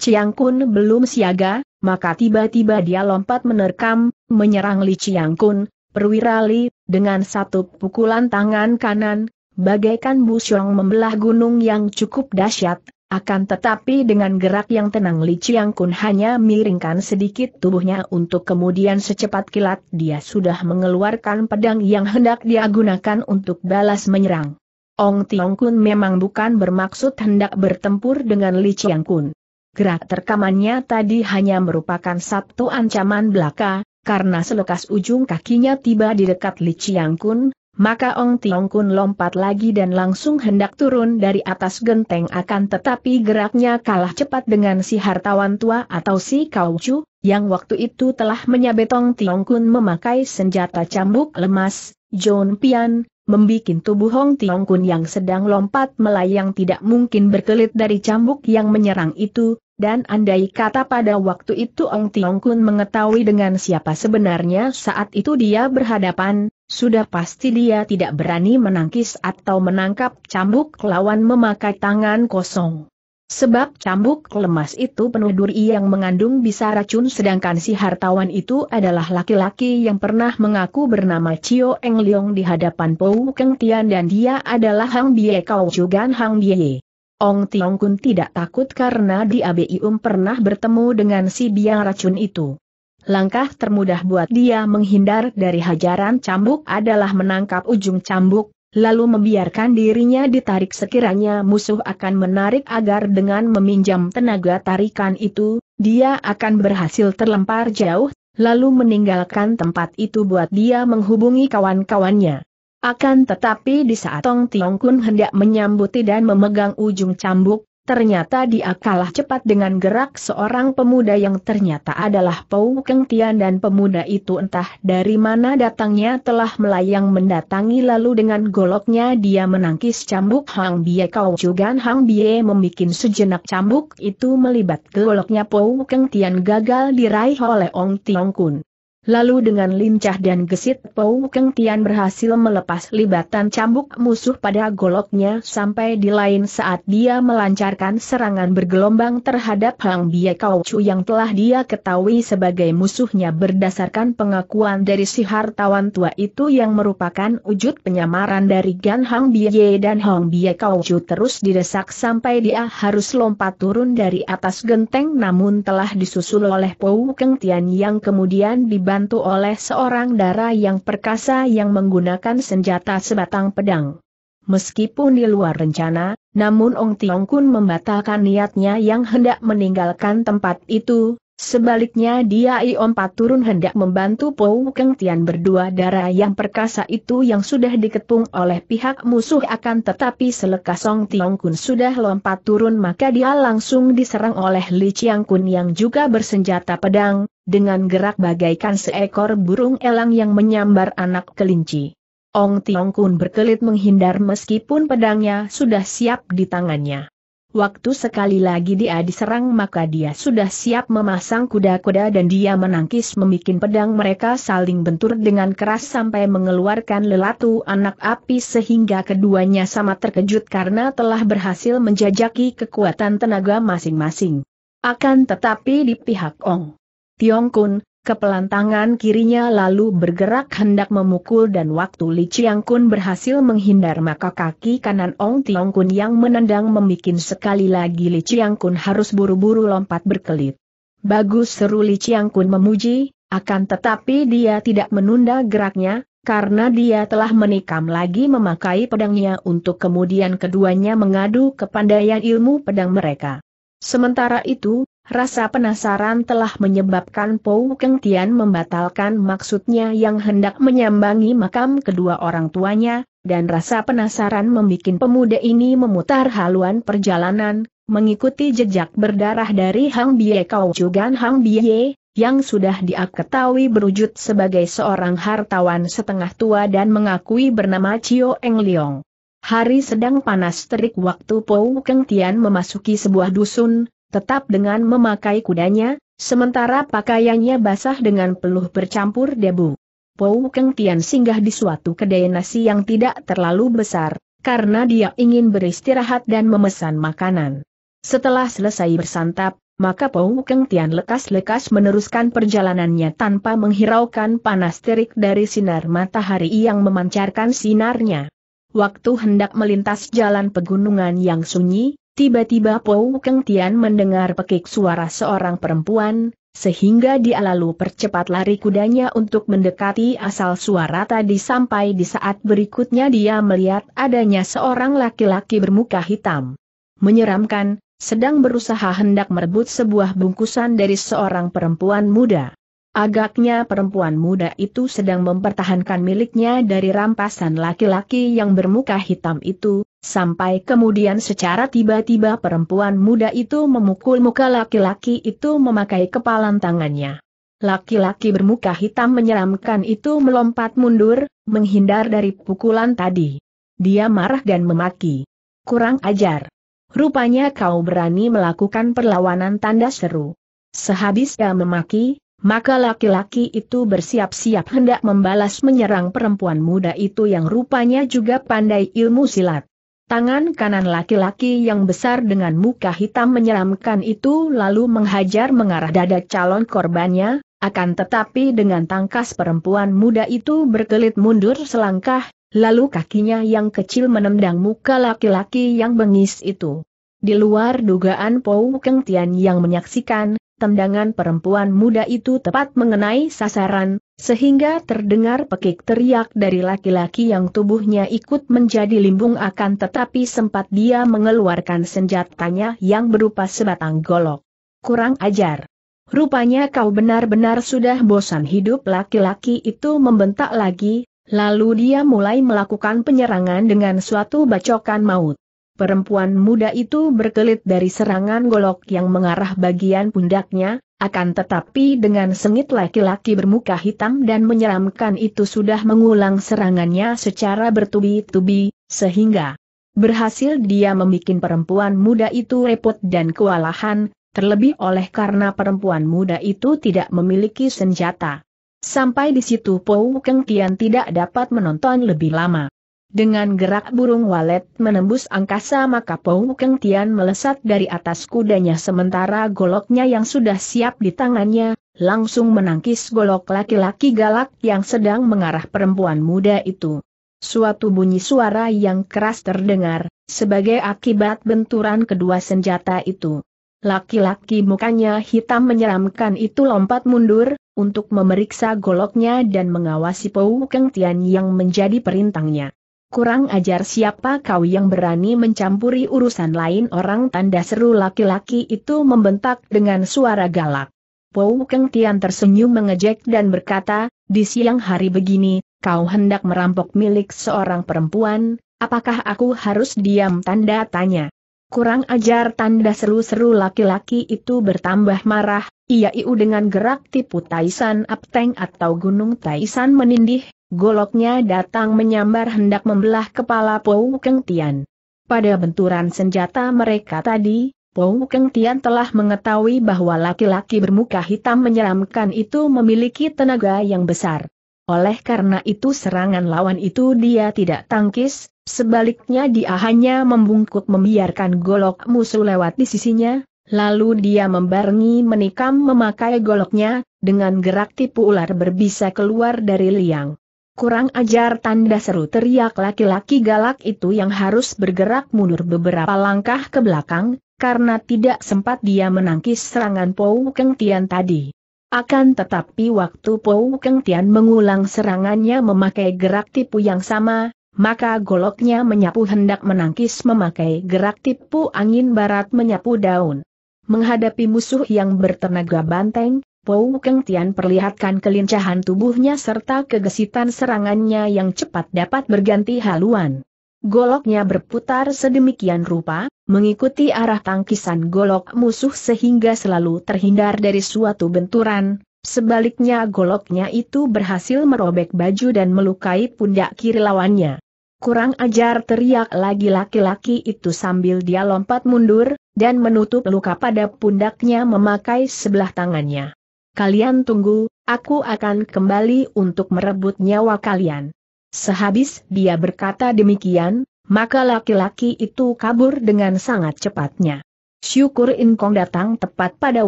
Chiang Kun belum siaga, maka tiba-tiba dia lompat menerkam, menyerang Li Chiang Kun, perwira Li, dengan satu pukulan tangan kanan, Bagaikan busyong membelah gunung yang cukup dahsyat, akan tetapi dengan gerak yang tenang Li Chiang Kun hanya miringkan sedikit tubuhnya untuk kemudian secepat kilat dia sudah mengeluarkan pedang yang hendak dia gunakan untuk balas menyerang. Ong Tiong Kun memang bukan bermaksud hendak bertempur dengan Li Chiang Kun. Gerak terkamannya tadi hanya merupakan satu ancaman belaka, karena selekas ujung kakinya tiba di dekat Li Chiang Kun, maka Ong Tiong Kun lompat lagi dan langsung hendak turun dari atas genteng akan tetapi geraknya kalah cepat dengan si hartawan tua atau si Chu yang waktu itu telah menyabet Ong Tiong Kun memakai senjata cambuk lemas, John Pian, membikin tubuh Ong Tiong Kun yang sedang lompat melayang tidak mungkin berkelit dari cambuk yang menyerang itu, dan andai kata pada waktu itu Ong Tiong Kun mengetahui dengan siapa sebenarnya saat itu dia berhadapan, sudah pasti dia tidak berani menangkis atau menangkap cambuk lawan memakai tangan kosong. Sebab cambuk lemas itu penuh duri yang mengandung bisa racun sedangkan si hartawan itu adalah laki-laki yang pernah mengaku bernama Chio Eng Leong di hadapan Pou Keng Tian dan dia adalah Hang Bie Kau Jugan Hang Bie. Ong Tiong Kun tidak takut karena di ABIUM pernah bertemu dengan si biang racun itu. Langkah termudah buat dia menghindar dari hajaran cambuk adalah menangkap ujung cambuk, lalu membiarkan dirinya ditarik sekiranya musuh akan menarik agar dengan meminjam tenaga tarikan itu, dia akan berhasil terlempar jauh, lalu meninggalkan tempat itu buat dia menghubungi kawan-kawannya. Akan tetapi di saat Tong Tiong Kun hendak menyambuti dan memegang ujung cambuk, Ternyata dia kalah cepat dengan gerak seorang pemuda yang ternyata adalah Pau Keng Tian dan pemuda itu entah dari mana datangnya telah melayang mendatangi lalu dengan goloknya dia menangkis cambuk Hang Bie Kau juga Hang Bie membuat sejenak cambuk itu melibat goloknya Pau Keng Tian gagal diraih oleh Ong Tiong Kun. Lalu dengan lincah dan gesit Pou Keng Tian berhasil melepas libatan cambuk musuh pada goloknya sampai di lain saat dia melancarkan serangan bergelombang terhadap Hang Bia Kau Chu yang telah dia ketahui sebagai musuhnya berdasarkan pengakuan dari si hartawan tua itu yang merupakan wujud penyamaran dari Gan Hang Ye dan Hang Bia Kau Chu terus didesak sampai dia harus lompat turun dari atas genteng namun telah disusul oleh Pou Keng Tian yang kemudian dibantu dibantu oleh seorang darah yang perkasa yang menggunakan senjata sebatang pedang. Meskipun di luar rencana, namun Ong Tiong Kun membatalkan niatnya yang hendak meninggalkan tempat itu, sebaliknya dia Iompat turun hendak membantu Pou Keng Tian berdua darah yang perkasa itu yang sudah diketung oleh pihak musuh akan tetapi selekas Ong Tiong Kun sudah lompat turun maka dia langsung diserang oleh Li Chiang Kun yang juga bersenjata pedang, dengan gerak bagaikan seekor burung elang yang menyambar anak kelinci. Ong Tiong Kun berkelit menghindar meskipun pedangnya sudah siap di tangannya. Waktu sekali lagi dia diserang maka dia sudah siap memasang kuda-kuda dan dia menangkis memikin pedang mereka saling bentur dengan keras sampai mengeluarkan lelatu anak api sehingga keduanya sama terkejut karena telah berhasil menjajaki kekuatan tenaga masing-masing. Akan tetapi di pihak Ong. Tiong Kun, kepelantangan kirinya lalu bergerak hendak memukul dan waktu Li Chiang Kun berhasil menghindar maka kaki kanan Ong Tiong Kun yang menendang membuat sekali lagi Li Chiang Kun harus buru-buru lompat berkelit. Bagus seru Li Chiang Kun memuji, akan tetapi dia tidak menunda geraknya, karena dia telah menikam lagi memakai pedangnya untuk kemudian keduanya mengadu kepandaian ilmu pedang mereka. Sementara itu, Rasa penasaran telah menyebabkan Pou Keng Tian membatalkan maksudnya yang hendak menyambangi makam kedua orang tuanya, dan rasa penasaran membuat pemuda ini memutar haluan perjalanan, mengikuti jejak berdarah dari Hang Bie Kau Cugan Hang Bie, yang sudah diaketahui berwujud sebagai seorang hartawan setengah tua dan mengakui bernama Chio Eng Leong. Hari sedang panas terik waktu Pou Keng Tian memasuki sebuah dusun, tetap dengan memakai kudanya, sementara pakaiannya basah dengan peluh bercampur debu. Pou Keng Tian singgah di suatu kedai nasi yang tidak terlalu besar, karena dia ingin beristirahat dan memesan makanan. Setelah selesai bersantap, maka Pou Keng Tian lekas-lekas meneruskan perjalanannya tanpa menghiraukan panas terik dari sinar matahari yang memancarkan sinarnya. Waktu hendak melintas jalan pegunungan yang sunyi, Tiba-tiba Pou Keng Tian mendengar pekik suara seorang perempuan, sehingga dia lalu percepat lari kudanya untuk mendekati asal suara tadi sampai di saat berikutnya dia melihat adanya seorang laki-laki bermuka hitam. Menyeramkan, sedang berusaha hendak merebut sebuah bungkusan dari seorang perempuan muda. Agaknya perempuan muda itu sedang mempertahankan miliknya dari rampasan laki-laki yang bermuka hitam itu, sampai kemudian secara tiba-tiba perempuan muda itu memukul muka laki-laki itu memakai kepalan tangannya. Laki-laki bermuka hitam menyeramkan itu melompat mundur, menghindar dari pukulan tadi. Dia marah dan memaki. Kurang ajar. Rupanya kau berani melakukan perlawanan tanda seru. Sehabis dia memaki, maka laki-laki itu bersiap-siap hendak membalas menyerang perempuan muda itu yang rupanya juga pandai ilmu silat. Tangan kanan laki-laki yang besar dengan muka hitam menyeramkan itu lalu menghajar mengarah dada calon korbannya, akan tetapi dengan tangkas perempuan muda itu berkelit mundur selangkah, lalu kakinya yang kecil menendang muka laki-laki yang bengis itu. Di luar dugaan Pou Keng Tian yang menyaksikan, tendangan perempuan muda itu tepat mengenai sasaran, sehingga terdengar pekik teriak dari laki-laki yang tubuhnya ikut menjadi limbung akan tetapi sempat dia mengeluarkan senjatanya yang berupa sebatang golok. Kurang ajar. Rupanya kau benar-benar sudah bosan hidup laki-laki itu membentak lagi, lalu dia mulai melakukan penyerangan dengan suatu bacokan maut. Perempuan muda itu berkelit dari serangan golok yang mengarah bagian pundaknya, akan tetapi dengan sengit laki-laki bermuka hitam dan menyeramkan itu sudah mengulang serangannya secara bertubi-tubi, sehingga berhasil dia membuat perempuan muda itu repot dan kewalahan, terlebih oleh karena perempuan muda itu tidak memiliki senjata. Sampai di situ Pou Keng Tian tidak dapat menonton lebih lama. Dengan gerak burung walet menembus angkasa maka Pong Keng Tian melesat dari atas kudanya sementara goloknya yang sudah siap di tangannya, langsung menangkis golok laki-laki galak yang sedang mengarah perempuan muda itu. Suatu bunyi suara yang keras terdengar, sebagai akibat benturan kedua senjata itu. Laki-laki mukanya hitam menyeramkan itu lompat mundur, untuk memeriksa goloknya dan mengawasi Pou Keng Tian yang menjadi perintangnya. Kurang ajar siapa kau yang berani mencampuri urusan lain orang tanda seru laki-laki itu membentak dengan suara galak. Pou Keng Tian tersenyum mengejek dan berkata, di siang hari begini, kau hendak merampok milik seorang perempuan, apakah aku harus diam tanda tanya. Kurang ajar tanda seru-seru laki-laki itu bertambah marah, ia iu dengan gerak tipu Taisan Apteng atau Gunung Taisan menindih, goloknya datang menyambar hendak membelah kepala Pou Keng Tian. Pada benturan senjata mereka tadi, Pou Keng Tian telah mengetahui bahwa laki-laki bermuka hitam menyeramkan itu memiliki tenaga yang besar. Oleh karena itu serangan lawan itu dia tidak tangkis, Sebaliknya dia hanya membungkuk membiarkan golok musuh lewat di sisinya, lalu dia membarengi menikam memakai goloknya, dengan gerak tipu ular berbisa keluar dari liang. Kurang ajar tanda seru teriak laki-laki galak itu yang harus bergerak mundur beberapa langkah ke belakang, karena tidak sempat dia menangkis serangan Pou Keng Tian tadi. Akan tetapi waktu Pou Keng Tian mengulang serangannya memakai gerak tipu yang sama, maka goloknya menyapu hendak menangkis memakai gerak tipu angin barat menyapu daun. Menghadapi musuh yang bertenaga banteng, Pou Keng Tian perlihatkan kelincahan tubuhnya serta kegesitan serangannya yang cepat dapat berganti haluan. Goloknya berputar sedemikian rupa, mengikuti arah tangkisan golok musuh sehingga selalu terhindar dari suatu benturan. Sebaliknya goloknya itu berhasil merobek baju dan melukai pundak kiri lawannya. Kurang ajar teriak lagi laki-laki itu sambil dia lompat mundur, dan menutup luka pada pundaknya memakai sebelah tangannya. Kalian tunggu, aku akan kembali untuk merebut nyawa kalian. Sehabis dia berkata demikian, maka laki-laki itu kabur dengan sangat cepatnya. Syukur Inkong datang tepat pada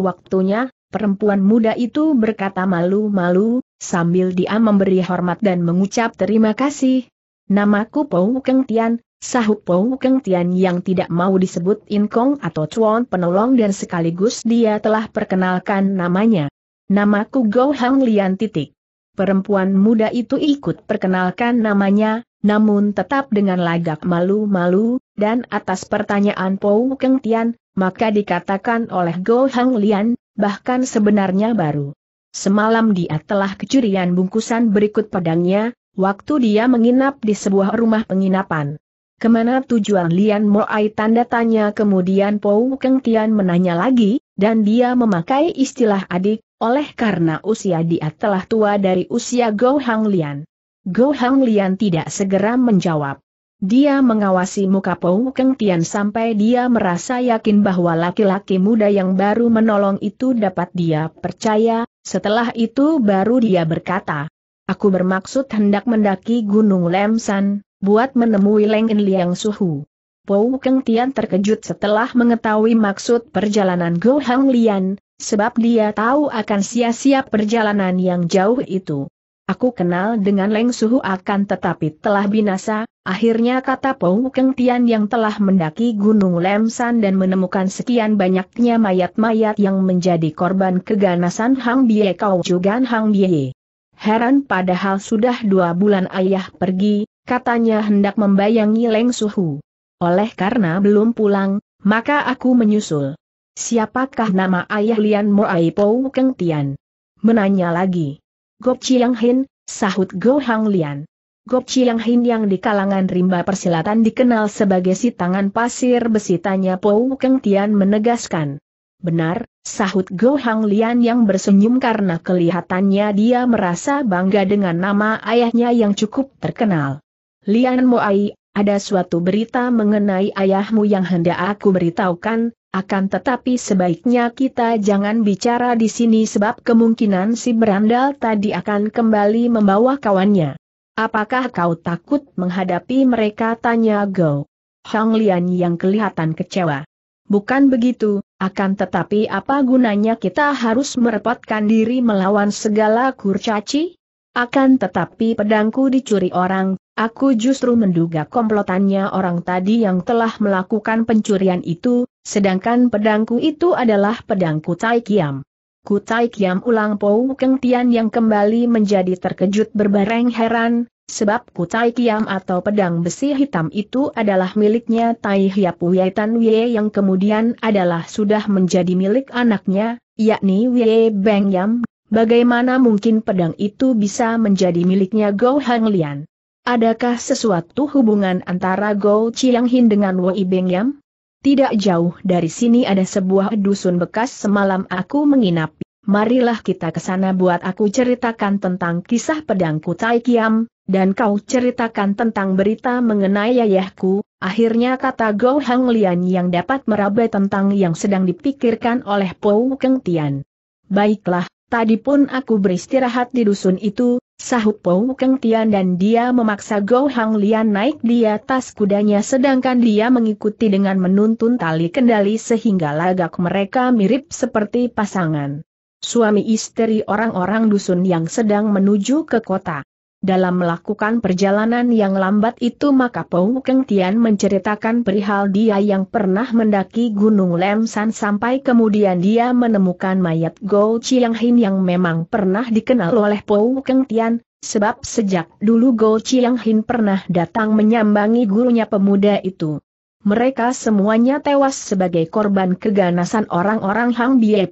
waktunya, perempuan muda itu berkata malu-malu, sambil dia memberi hormat dan mengucap terima kasih, Namaku Pou Keng Tian, sahut Pou Keng Tian yang tidak mau disebut Inkong atau Chuan penolong dan sekaligus dia telah perkenalkan namanya. Namaku Go Hang Lian titik. Perempuan muda itu ikut perkenalkan namanya, namun tetap dengan lagak malu-malu, dan atas pertanyaan Pou Keng Tian, maka dikatakan oleh Go Hang Lian, bahkan sebenarnya baru. Semalam dia telah kecurian bungkusan berikut pedangnya, waktu dia menginap di sebuah rumah penginapan. Kemana tujuan Lian Moai tanda tanya kemudian Pou Keng Tian menanya lagi, dan dia memakai istilah adik, oleh karena usia dia telah tua dari usia Go Hang Lian. Go Hang Lian tidak segera menjawab. Dia mengawasi muka Pou Keng Tian sampai dia merasa yakin bahwa laki-laki muda yang baru menolong itu dapat dia percaya, setelah itu baru dia berkata, Aku bermaksud hendak mendaki Gunung Lemsan, buat menemui Leng In Liang Suhu. Pou Keng Tian terkejut setelah mengetahui maksud perjalanan Go Hang Lian, sebab dia tahu akan sia-sia perjalanan yang jauh itu. Aku kenal dengan Leng Suhu akan tetapi telah binasa, akhirnya kata Pou Keng Tian yang telah mendaki Gunung Lemsan dan menemukan sekian banyaknya mayat-mayat yang menjadi korban keganasan Hang Bie Kau Jugan Hang Bie. Heran padahal sudah dua bulan ayah pergi, katanya hendak membayangi Leng Suhu. Oleh karena belum pulang, maka aku menyusul. Siapakah nama ayah Lian Moai Po Keng Tian? Menanya lagi. Gop Chiang Hin, sahut Go Hang Lian. Gop Chiang Hin yang di kalangan rimba persilatan dikenal sebagai si tangan pasir besitanya Po Keng Tian menegaskan. Benar, sahut Go Hang Lian yang bersenyum karena kelihatannya dia merasa bangga dengan nama ayahnya yang cukup terkenal. Lian Moai, ada suatu berita mengenai ayahmu yang hendak aku beritahukan, akan tetapi sebaiknya kita jangan bicara di sini sebab kemungkinan si berandal tadi akan kembali membawa kawannya. Apakah kau takut menghadapi mereka? Tanya Go. Hang Lian yang kelihatan kecewa. Bukan begitu, akan tetapi apa gunanya kita harus merepotkan diri melawan segala kurcaci? Akan tetapi pedangku dicuri orang, aku justru menduga komplotannya orang tadi yang telah melakukan pencurian itu, sedangkan pedangku itu adalah pedangku Tai Kiam. Kutai Kiam ulang Pou Keng Tian yang kembali menjadi terkejut berbareng heran, sebab Kutai Kiam atau pedang besi hitam itu adalah miliknya Tai Hiapu Yaitan Wei yang kemudian adalah sudah menjadi milik anaknya, yakni Wei Beng Yam, bagaimana mungkin pedang itu bisa menjadi miliknya Go Hang Lian? Adakah sesuatu hubungan antara Go Chiang Hin dengan Wei Beng Yam? Tidak jauh dari sini ada sebuah dusun bekas semalam aku menginap. Marilah kita ke sana buat aku ceritakan tentang kisah pedangku Tai Kiam, dan kau ceritakan tentang berita mengenai ayahku, akhirnya kata Go Hang Lian yang dapat meraba tentang yang sedang dipikirkan oleh Pou Keng Tian. Baiklah, tadi pun aku beristirahat di dusun itu, Sahut Pou Keng Tian dan dia memaksa Go Hang Lian naik di atas kudanya sedangkan dia mengikuti dengan menuntun tali kendali sehingga lagak mereka mirip seperti pasangan. Suami istri orang-orang dusun yang sedang menuju ke kota. Dalam melakukan perjalanan yang lambat itu maka Pou Keng Tian menceritakan perihal dia yang pernah mendaki Gunung Lemsan sampai kemudian dia menemukan mayat Go Chiang Hin yang memang pernah dikenal oleh Pou Keng Tian, sebab sejak dulu Go Chiang Hin pernah datang menyambangi gurunya pemuda itu. Mereka semuanya tewas sebagai korban keganasan orang-orang Hang Bie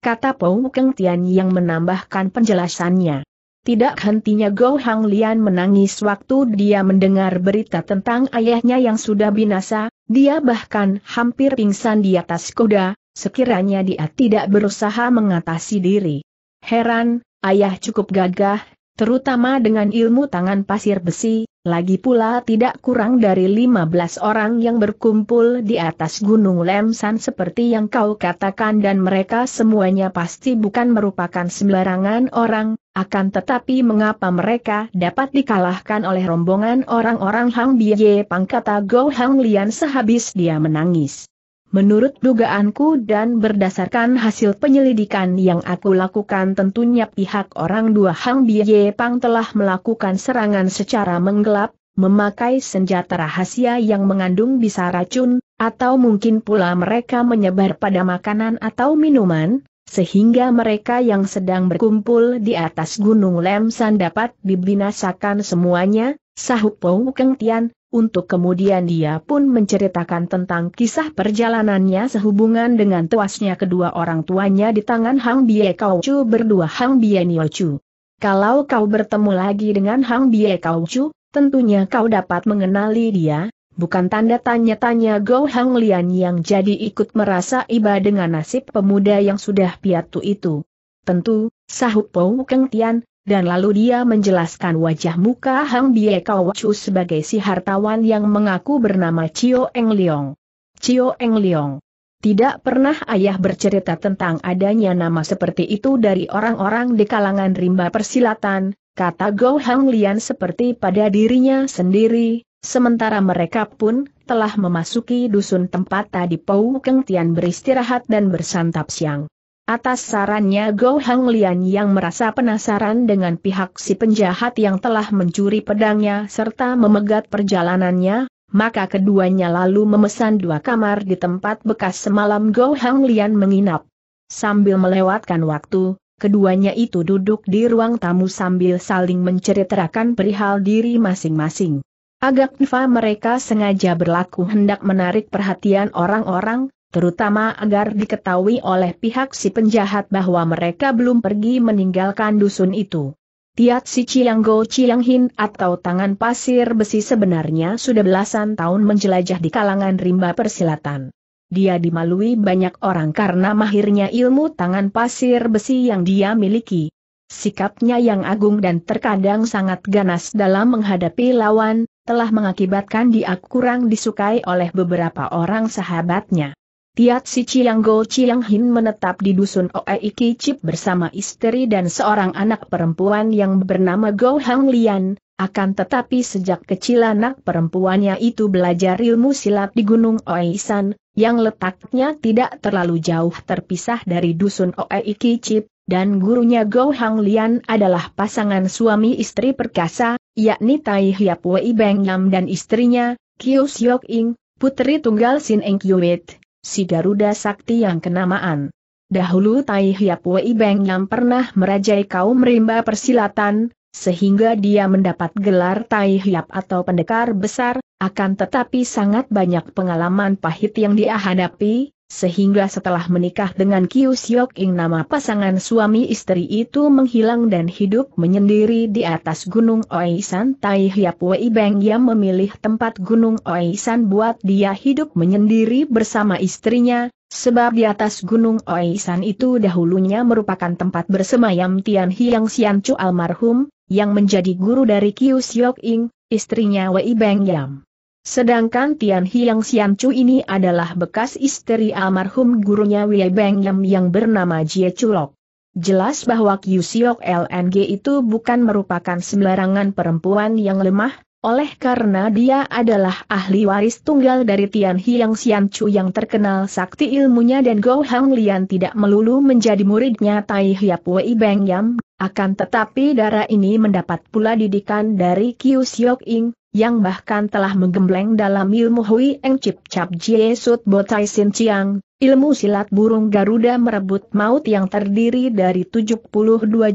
kata Pou Keng Tian yang menambahkan penjelasannya. Tidak hentinya Go Hang Lian menangis waktu dia mendengar berita tentang ayahnya yang sudah binasa, dia bahkan hampir pingsan di atas kuda, sekiranya dia tidak berusaha mengatasi diri. Heran, ayah cukup gagah, terutama dengan ilmu tangan pasir besi, lagi pula tidak kurang dari 15 orang yang berkumpul di atas gunung Lemsan seperti yang kau katakan dan mereka semuanya pasti bukan merupakan sembarangan orang, akan tetapi mengapa mereka dapat dikalahkan oleh rombongan orang-orang Hang Bie Pang kata Go Hang Lian sehabis dia menangis. Menurut dugaanku dan berdasarkan hasil penyelidikan yang aku lakukan tentunya pihak orang dua Hang Bie Pang telah melakukan serangan secara menggelap, memakai senjata rahasia yang mengandung bisa racun, atau mungkin pula mereka menyebar pada makanan atau minuman, sehingga mereka yang sedang berkumpul di atas Gunung Lemsan dapat dibinasakan semuanya, sahut Pou Keng Tian, untuk kemudian dia pun menceritakan tentang kisah perjalanannya sehubungan dengan tewasnya kedua orang tuanya di tangan Hang Bie Kau Chu berdua Hang Bie Nio Chu. Kalau kau bertemu lagi dengan Hang Bie Kau Chu, tentunya kau dapat mengenali dia, Bukan tanda tanya-tanya Go Hang Lian yang jadi ikut merasa iba dengan nasib pemuda yang sudah piatu itu. Tentu, sahut Pou Keng Tian, dan lalu dia menjelaskan wajah muka Hang Bie Kau Chu sebagai si hartawan yang mengaku bernama Chio Eng Leong. Chio Eng Leong. Tidak pernah ayah bercerita tentang adanya nama seperti itu dari orang-orang di kalangan rimba persilatan, kata Go Hang Lian seperti pada dirinya sendiri, Sementara mereka pun telah memasuki dusun tempat tadi Pou Keng Tian beristirahat dan bersantap siang. Atas sarannya Go Hang Lian yang merasa penasaran dengan pihak si penjahat yang telah mencuri pedangnya serta memegat perjalanannya, maka keduanya lalu memesan dua kamar di tempat bekas semalam Go Hang Lian menginap. Sambil melewatkan waktu, keduanya itu duduk di ruang tamu sambil saling menceritakan perihal diri masing-masing. Agak nfa mereka sengaja berlaku hendak menarik perhatian orang-orang, terutama agar diketahui oleh pihak si penjahat bahwa mereka belum pergi meninggalkan dusun itu. Tiat si Chiang Go atau tangan pasir besi sebenarnya sudah belasan tahun menjelajah di kalangan rimba persilatan. Dia dimalui banyak orang karena mahirnya ilmu tangan pasir besi yang dia miliki. Sikapnya yang agung dan terkadang sangat ganas dalam menghadapi lawan, telah mengakibatkan dia kurang disukai oleh beberapa orang sahabatnya. Tiat Si Chiang Go Chiang Hin menetap di dusun Oeiki Chip bersama istri dan seorang anak perempuan yang bernama Go Hang Lian, akan tetapi sejak kecil anak perempuannya itu belajar ilmu silat di Gunung Oeisan, yang letaknya tidak terlalu jauh terpisah dari dusun Oeiki Chip, dan gurunya Go Hang Lian adalah pasangan suami istri perkasa, yakni Tai Hiap Wei Beng Yam dan istrinya, Kiu Siok Ing, putri tunggal Sin Eng Kyuwit, si Garuda Sakti yang kenamaan. Dahulu Tai Hiap Wei Beng Yam pernah merajai kaum rimba persilatan, sehingga dia mendapat gelar Tai Hiap atau pendekar besar, akan tetapi sangat banyak pengalaman pahit yang dia hadapi, sehingga setelah menikah dengan Kiu Siok Ing nama pasangan suami istri itu menghilang dan hidup menyendiri di atas Gunung Oisan Tai Hiap Wei Beng yang memilih tempat Gunung Oisan buat dia hidup menyendiri bersama istrinya, Sebab di atas Gunung Oisan itu dahulunya merupakan tempat bersemayam Tian Hiang Chu almarhum, yang menjadi guru dari Kiu Siok Ing, istrinya Wei Beng Yam. Sedangkan Tian Hiang Siam Chu ini adalah bekas istri almarhum gurunya Wei Beng Yam yang bernama Jie Chulok. Jelas bahwa Qiu Siok LNG itu bukan merupakan sembarangan perempuan yang lemah, oleh karena dia adalah ahli waris tunggal dari Tian Hiang Siam Chu yang terkenal sakti ilmunya dan Go Hang Lian tidak melulu menjadi muridnya Tai Hiap Wei Beng Yam, akan tetapi darah ini mendapat pula didikan dari Qiu Siok Ing, yang bahkan telah menggembleng dalam ilmu Hui Eng Chip Chap Jie Sut Botai Sin Chiang, ilmu silat burung Garuda merebut maut yang terdiri dari 72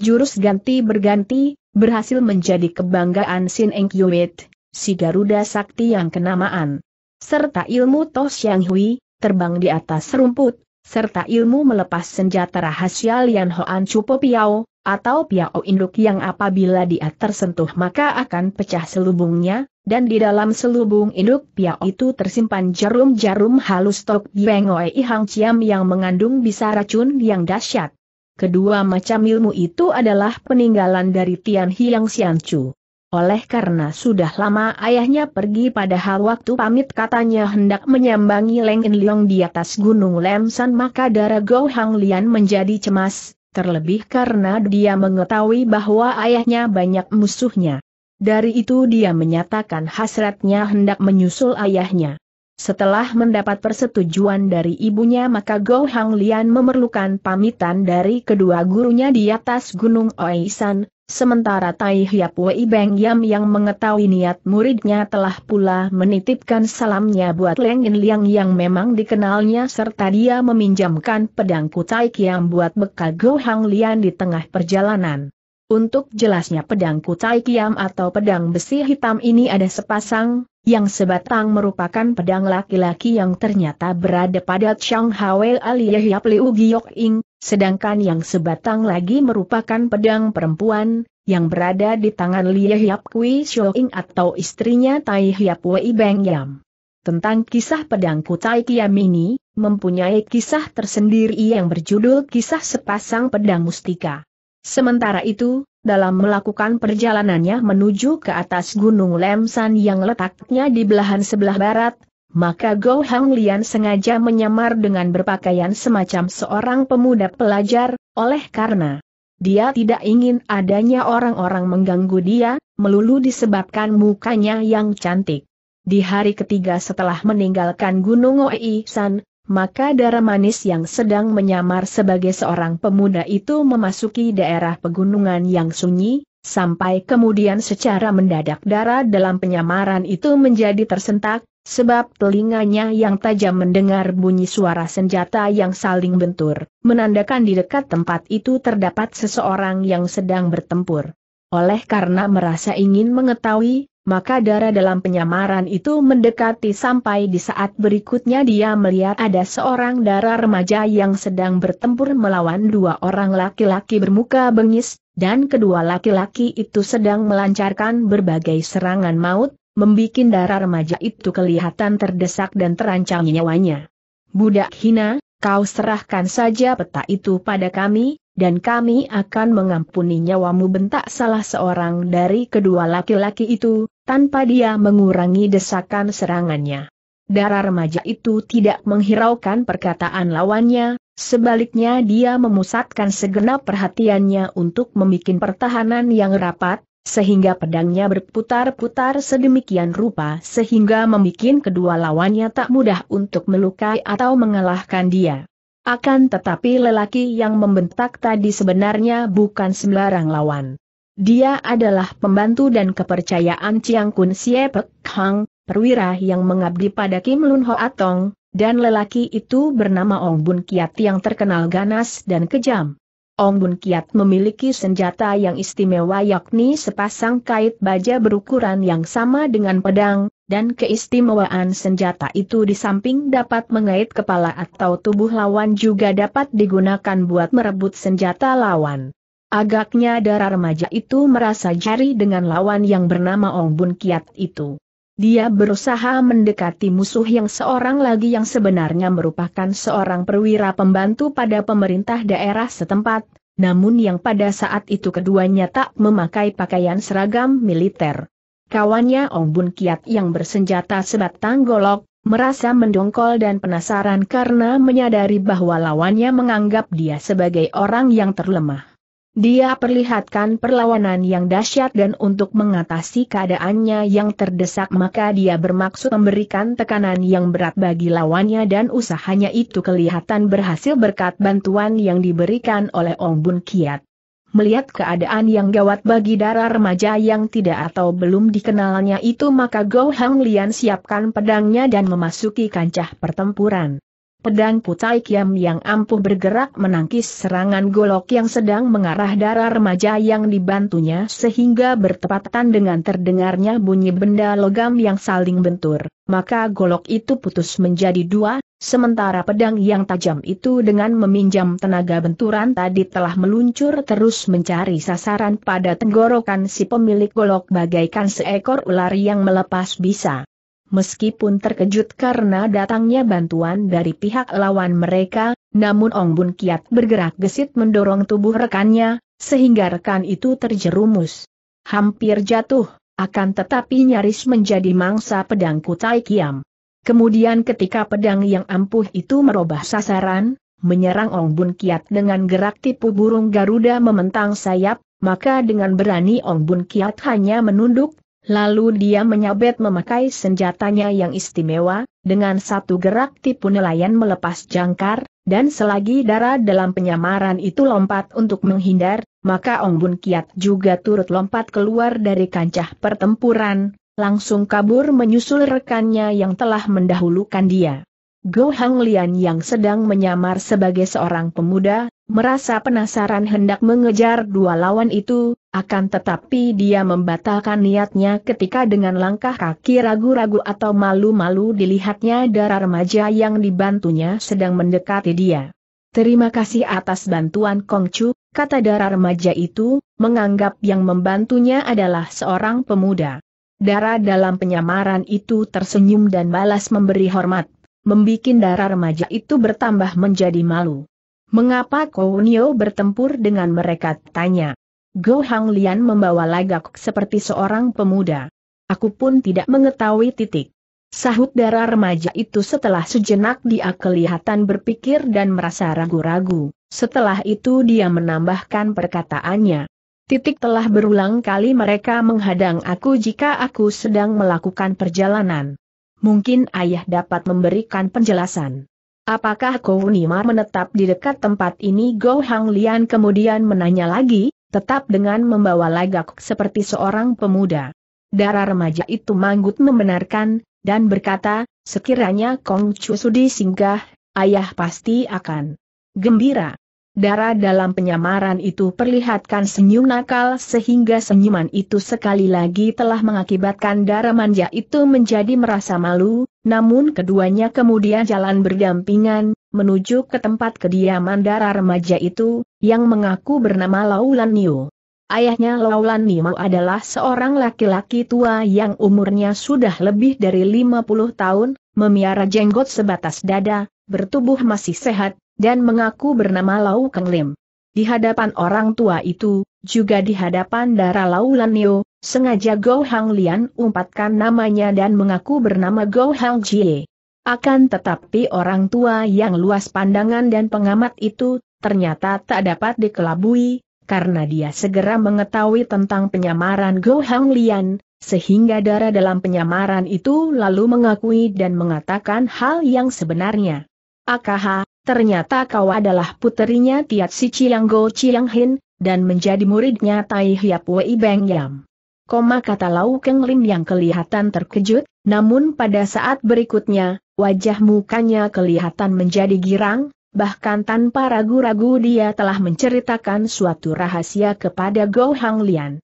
jurus ganti berganti, berhasil menjadi kebanggaan Sin Eng Yuet, si Garuda Sakti yang kenamaan. Serta ilmu Toh Yang Hui, terbang di atas rumput, serta ilmu melepas senjata rahasia Lian Hoan Chupo Piao, atau piao induk yang apabila dia tersentuh maka akan pecah selubungnya, dan di dalam selubung induk piao itu tersimpan jarum-jarum halus tok biengoi hang ciam yang mengandung bisa racun yang dahsyat. Kedua macam ilmu itu adalah peninggalan dari Tian Hiang Xianchu. Oleh karena sudah lama ayahnya pergi padahal waktu pamit katanya hendak menyambangi Leng In Leong di atas gunung Lemsan maka darah Go Hang Lian menjadi cemas, terlebih karena dia mengetahui bahwa ayahnya banyak musuhnya. Dari itu dia menyatakan hasratnya hendak menyusul ayahnya. Setelah mendapat persetujuan dari ibunya maka Go Hang Lian memerlukan pamitan dari kedua gurunya di atas Gunung Oisan, Sementara Tai Hiap Wei Beng Yam yang mengetahui niat muridnya telah pula menitipkan salamnya buat Leng In Liang yang memang dikenalnya serta dia meminjamkan pedang Kutai Kiam buat bekal Go Hang Lian di tengah perjalanan. Untuk jelasnya pedang Kutai Kiam atau pedang besi hitam ini ada sepasang, yang sebatang merupakan pedang laki-laki yang ternyata berada pada Chang Hwei Ali Yahya Liu Giok Ing, Sedangkan yang sebatang lagi merupakan pedang perempuan, yang berada di tangan Lie Hiap Kui Shoing atau istrinya Tai Hiap Wei Beng Yam. Tentang kisah pedang Kutai Kiam ini, mempunyai kisah tersendiri yang berjudul Kisah Sepasang Pedang Mustika. Sementara itu, dalam melakukan perjalanannya menuju ke atas Gunung Lemsan yang letaknya di belahan sebelah barat, maka Go Hang Lian sengaja menyamar dengan berpakaian semacam seorang pemuda pelajar, oleh karena dia tidak ingin adanya orang-orang mengganggu dia, melulu disebabkan mukanya yang cantik. Di hari ketiga setelah meninggalkan Gunung Oei San, maka darah manis yang sedang menyamar sebagai seorang pemuda itu memasuki daerah pegunungan yang sunyi, sampai kemudian secara mendadak darah dalam penyamaran itu menjadi tersentak, sebab telinganya yang tajam mendengar bunyi suara senjata yang saling bentur, menandakan di dekat tempat itu terdapat seseorang yang sedang bertempur. Oleh karena merasa ingin mengetahui, maka darah dalam penyamaran itu mendekati sampai di saat berikutnya dia melihat ada seorang darah remaja yang sedang bertempur melawan dua orang laki-laki bermuka bengis, dan kedua laki-laki itu sedang melancarkan berbagai serangan maut, membikin darah remaja itu kelihatan terdesak dan terancam nyawanya. Budak hina, kau serahkan saja peta itu pada kami, dan kami akan mengampuni nyawamu bentak salah seorang dari kedua laki-laki itu, tanpa dia mengurangi desakan serangannya. Darah remaja itu tidak menghiraukan perkataan lawannya, sebaliknya dia memusatkan segenap perhatiannya untuk membuat pertahanan yang rapat, sehingga pedangnya berputar-putar sedemikian rupa sehingga membuat kedua lawannya tak mudah untuk melukai atau mengalahkan dia. Akan tetapi lelaki yang membentak tadi sebenarnya bukan sembarang lawan. Dia adalah pembantu dan kepercayaan Chiang Kun Xie Pek Hang, perwira yang mengabdi pada Kim Lun Ho Atong, dan lelaki itu bernama Ong Bun Kiat yang terkenal ganas dan kejam. Ong Bun Kiat memiliki senjata yang istimewa yakni sepasang kait baja berukuran yang sama dengan pedang, dan keistimewaan senjata itu di samping dapat mengait kepala atau tubuh lawan juga dapat digunakan buat merebut senjata lawan. Agaknya darah remaja itu merasa jari dengan lawan yang bernama Ong Bun Kiat itu. Dia berusaha mendekati musuh yang seorang lagi yang sebenarnya merupakan seorang perwira pembantu pada pemerintah daerah setempat, namun yang pada saat itu keduanya tak memakai pakaian seragam militer. Kawannya Ong Bun Kiat yang bersenjata sebatang golok, merasa mendongkol dan penasaran karena menyadari bahwa lawannya menganggap dia sebagai orang yang terlemah. Dia perlihatkan perlawanan yang dahsyat dan untuk mengatasi keadaannya yang terdesak maka dia bermaksud memberikan tekanan yang berat bagi lawannya dan usahanya itu kelihatan berhasil berkat bantuan yang diberikan oleh Ong Bun Kiat. Melihat keadaan yang gawat bagi darah remaja yang tidak atau belum dikenalnya itu maka Go Hang Lian siapkan pedangnya dan memasuki kancah pertempuran. Pedang Putai Kiam yang ampuh bergerak menangkis serangan golok yang sedang mengarah darah remaja yang dibantunya sehingga bertepatan dengan terdengarnya bunyi benda logam yang saling bentur. Maka golok itu putus menjadi dua, sementara pedang yang tajam itu dengan meminjam tenaga benturan tadi telah meluncur terus mencari sasaran pada tenggorokan si pemilik golok bagaikan seekor ular yang melepas bisa Meskipun terkejut karena datangnya bantuan dari pihak lawan mereka, namun Ong Bun Kiat bergerak gesit mendorong tubuh rekannya, sehingga rekan itu terjerumus. Hampir jatuh, akan tetapi nyaris menjadi mangsa pedang Kutai Kiam. Kemudian ketika pedang yang ampuh itu merubah sasaran, menyerang Ong Bun Kiat dengan gerak tipu burung Garuda mementang sayap, maka dengan berani Ong Bun Kiat hanya menunduk, Lalu dia menyabet memakai senjatanya yang istimewa, dengan satu gerak tipu nelayan melepas jangkar, dan selagi darah dalam penyamaran itu lompat untuk menghindar, maka Ong Bun Kiat juga turut lompat keluar dari kancah pertempuran, langsung kabur menyusul rekannya yang telah mendahulukan dia. Go Hang Lian yang sedang menyamar sebagai seorang pemuda, merasa penasaran hendak mengejar dua lawan itu, akan tetapi dia membatalkan niatnya ketika dengan langkah kaki ragu-ragu atau malu-malu dilihatnya darah remaja yang dibantunya sedang mendekati dia. Terima kasih atas bantuan Kongcu, kata darah remaja itu, menganggap yang membantunya adalah seorang pemuda. Darah dalam penyamaran itu tersenyum dan balas memberi hormat, membuat darah remaja itu bertambah menjadi malu. Mengapa Kounio bertempur dengan mereka? Tanya. Go Hang Lian membawa lagak seperti seorang pemuda. Aku pun tidak mengetahui titik. Sahut darah remaja itu setelah sejenak dia kelihatan berpikir dan merasa ragu-ragu. Setelah itu dia menambahkan perkataannya. Titik telah berulang kali mereka menghadang aku jika aku sedang melakukan perjalanan. Mungkin ayah dapat memberikan penjelasan. Apakah Kounima menetap di dekat tempat ini Go Hang Lian kemudian menanya lagi? tetap dengan membawa lagak seperti seorang pemuda. Darah remaja itu manggut membenarkan, dan berkata, sekiranya Kong Chu Sudi singgah, ayah pasti akan gembira. Darah dalam penyamaran itu perlihatkan senyum nakal sehingga senyuman itu sekali lagi telah mengakibatkan darah manja itu menjadi merasa malu, namun keduanya kemudian jalan berdampingan, menuju ke tempat kediaman darah remaja itu, yang mengaku bernama Laulan Niu. Ayahnya Laulan Niu adalah seorang laki-laki tua yang umurnya sudah lebih dari 50 tahun, memiara jenggot sebatas dada, bertubuh masih sehat, dan mengaku bernama Lau Keng Lim. Di hadapan orang tua itu, juga di hadapan darah Laulan Niu, sengaja Go Hang Lian umpatkan namanya dan mengaku bernama Go Hang Jie. Akan tetapi orang tua yang luas pandangan dan pengamat itu, ternyata tak dapat dikelabui, karena dia segera mengetahui tentang penyamaran Go Hang Lian, sehingga darah dalam penyamaran itu lalu mengakui dan mengatakan hal yang sebenarnya. Akaha, ternyata kau adalah puterinya Tiat Si Chiang Go Chiang Hin, dan menjadi muridnya Tai Hiap Wei Beng Yam. Koma kata Lau Keng Lim yang kelihatan terkejut, namun pada saat berikutnya, Wajah mukanya kelihatan menjadi girang, bahkan tanpa ragu-ragu dia telah menceritakan suatu rahasia kepada Go Hang Lian.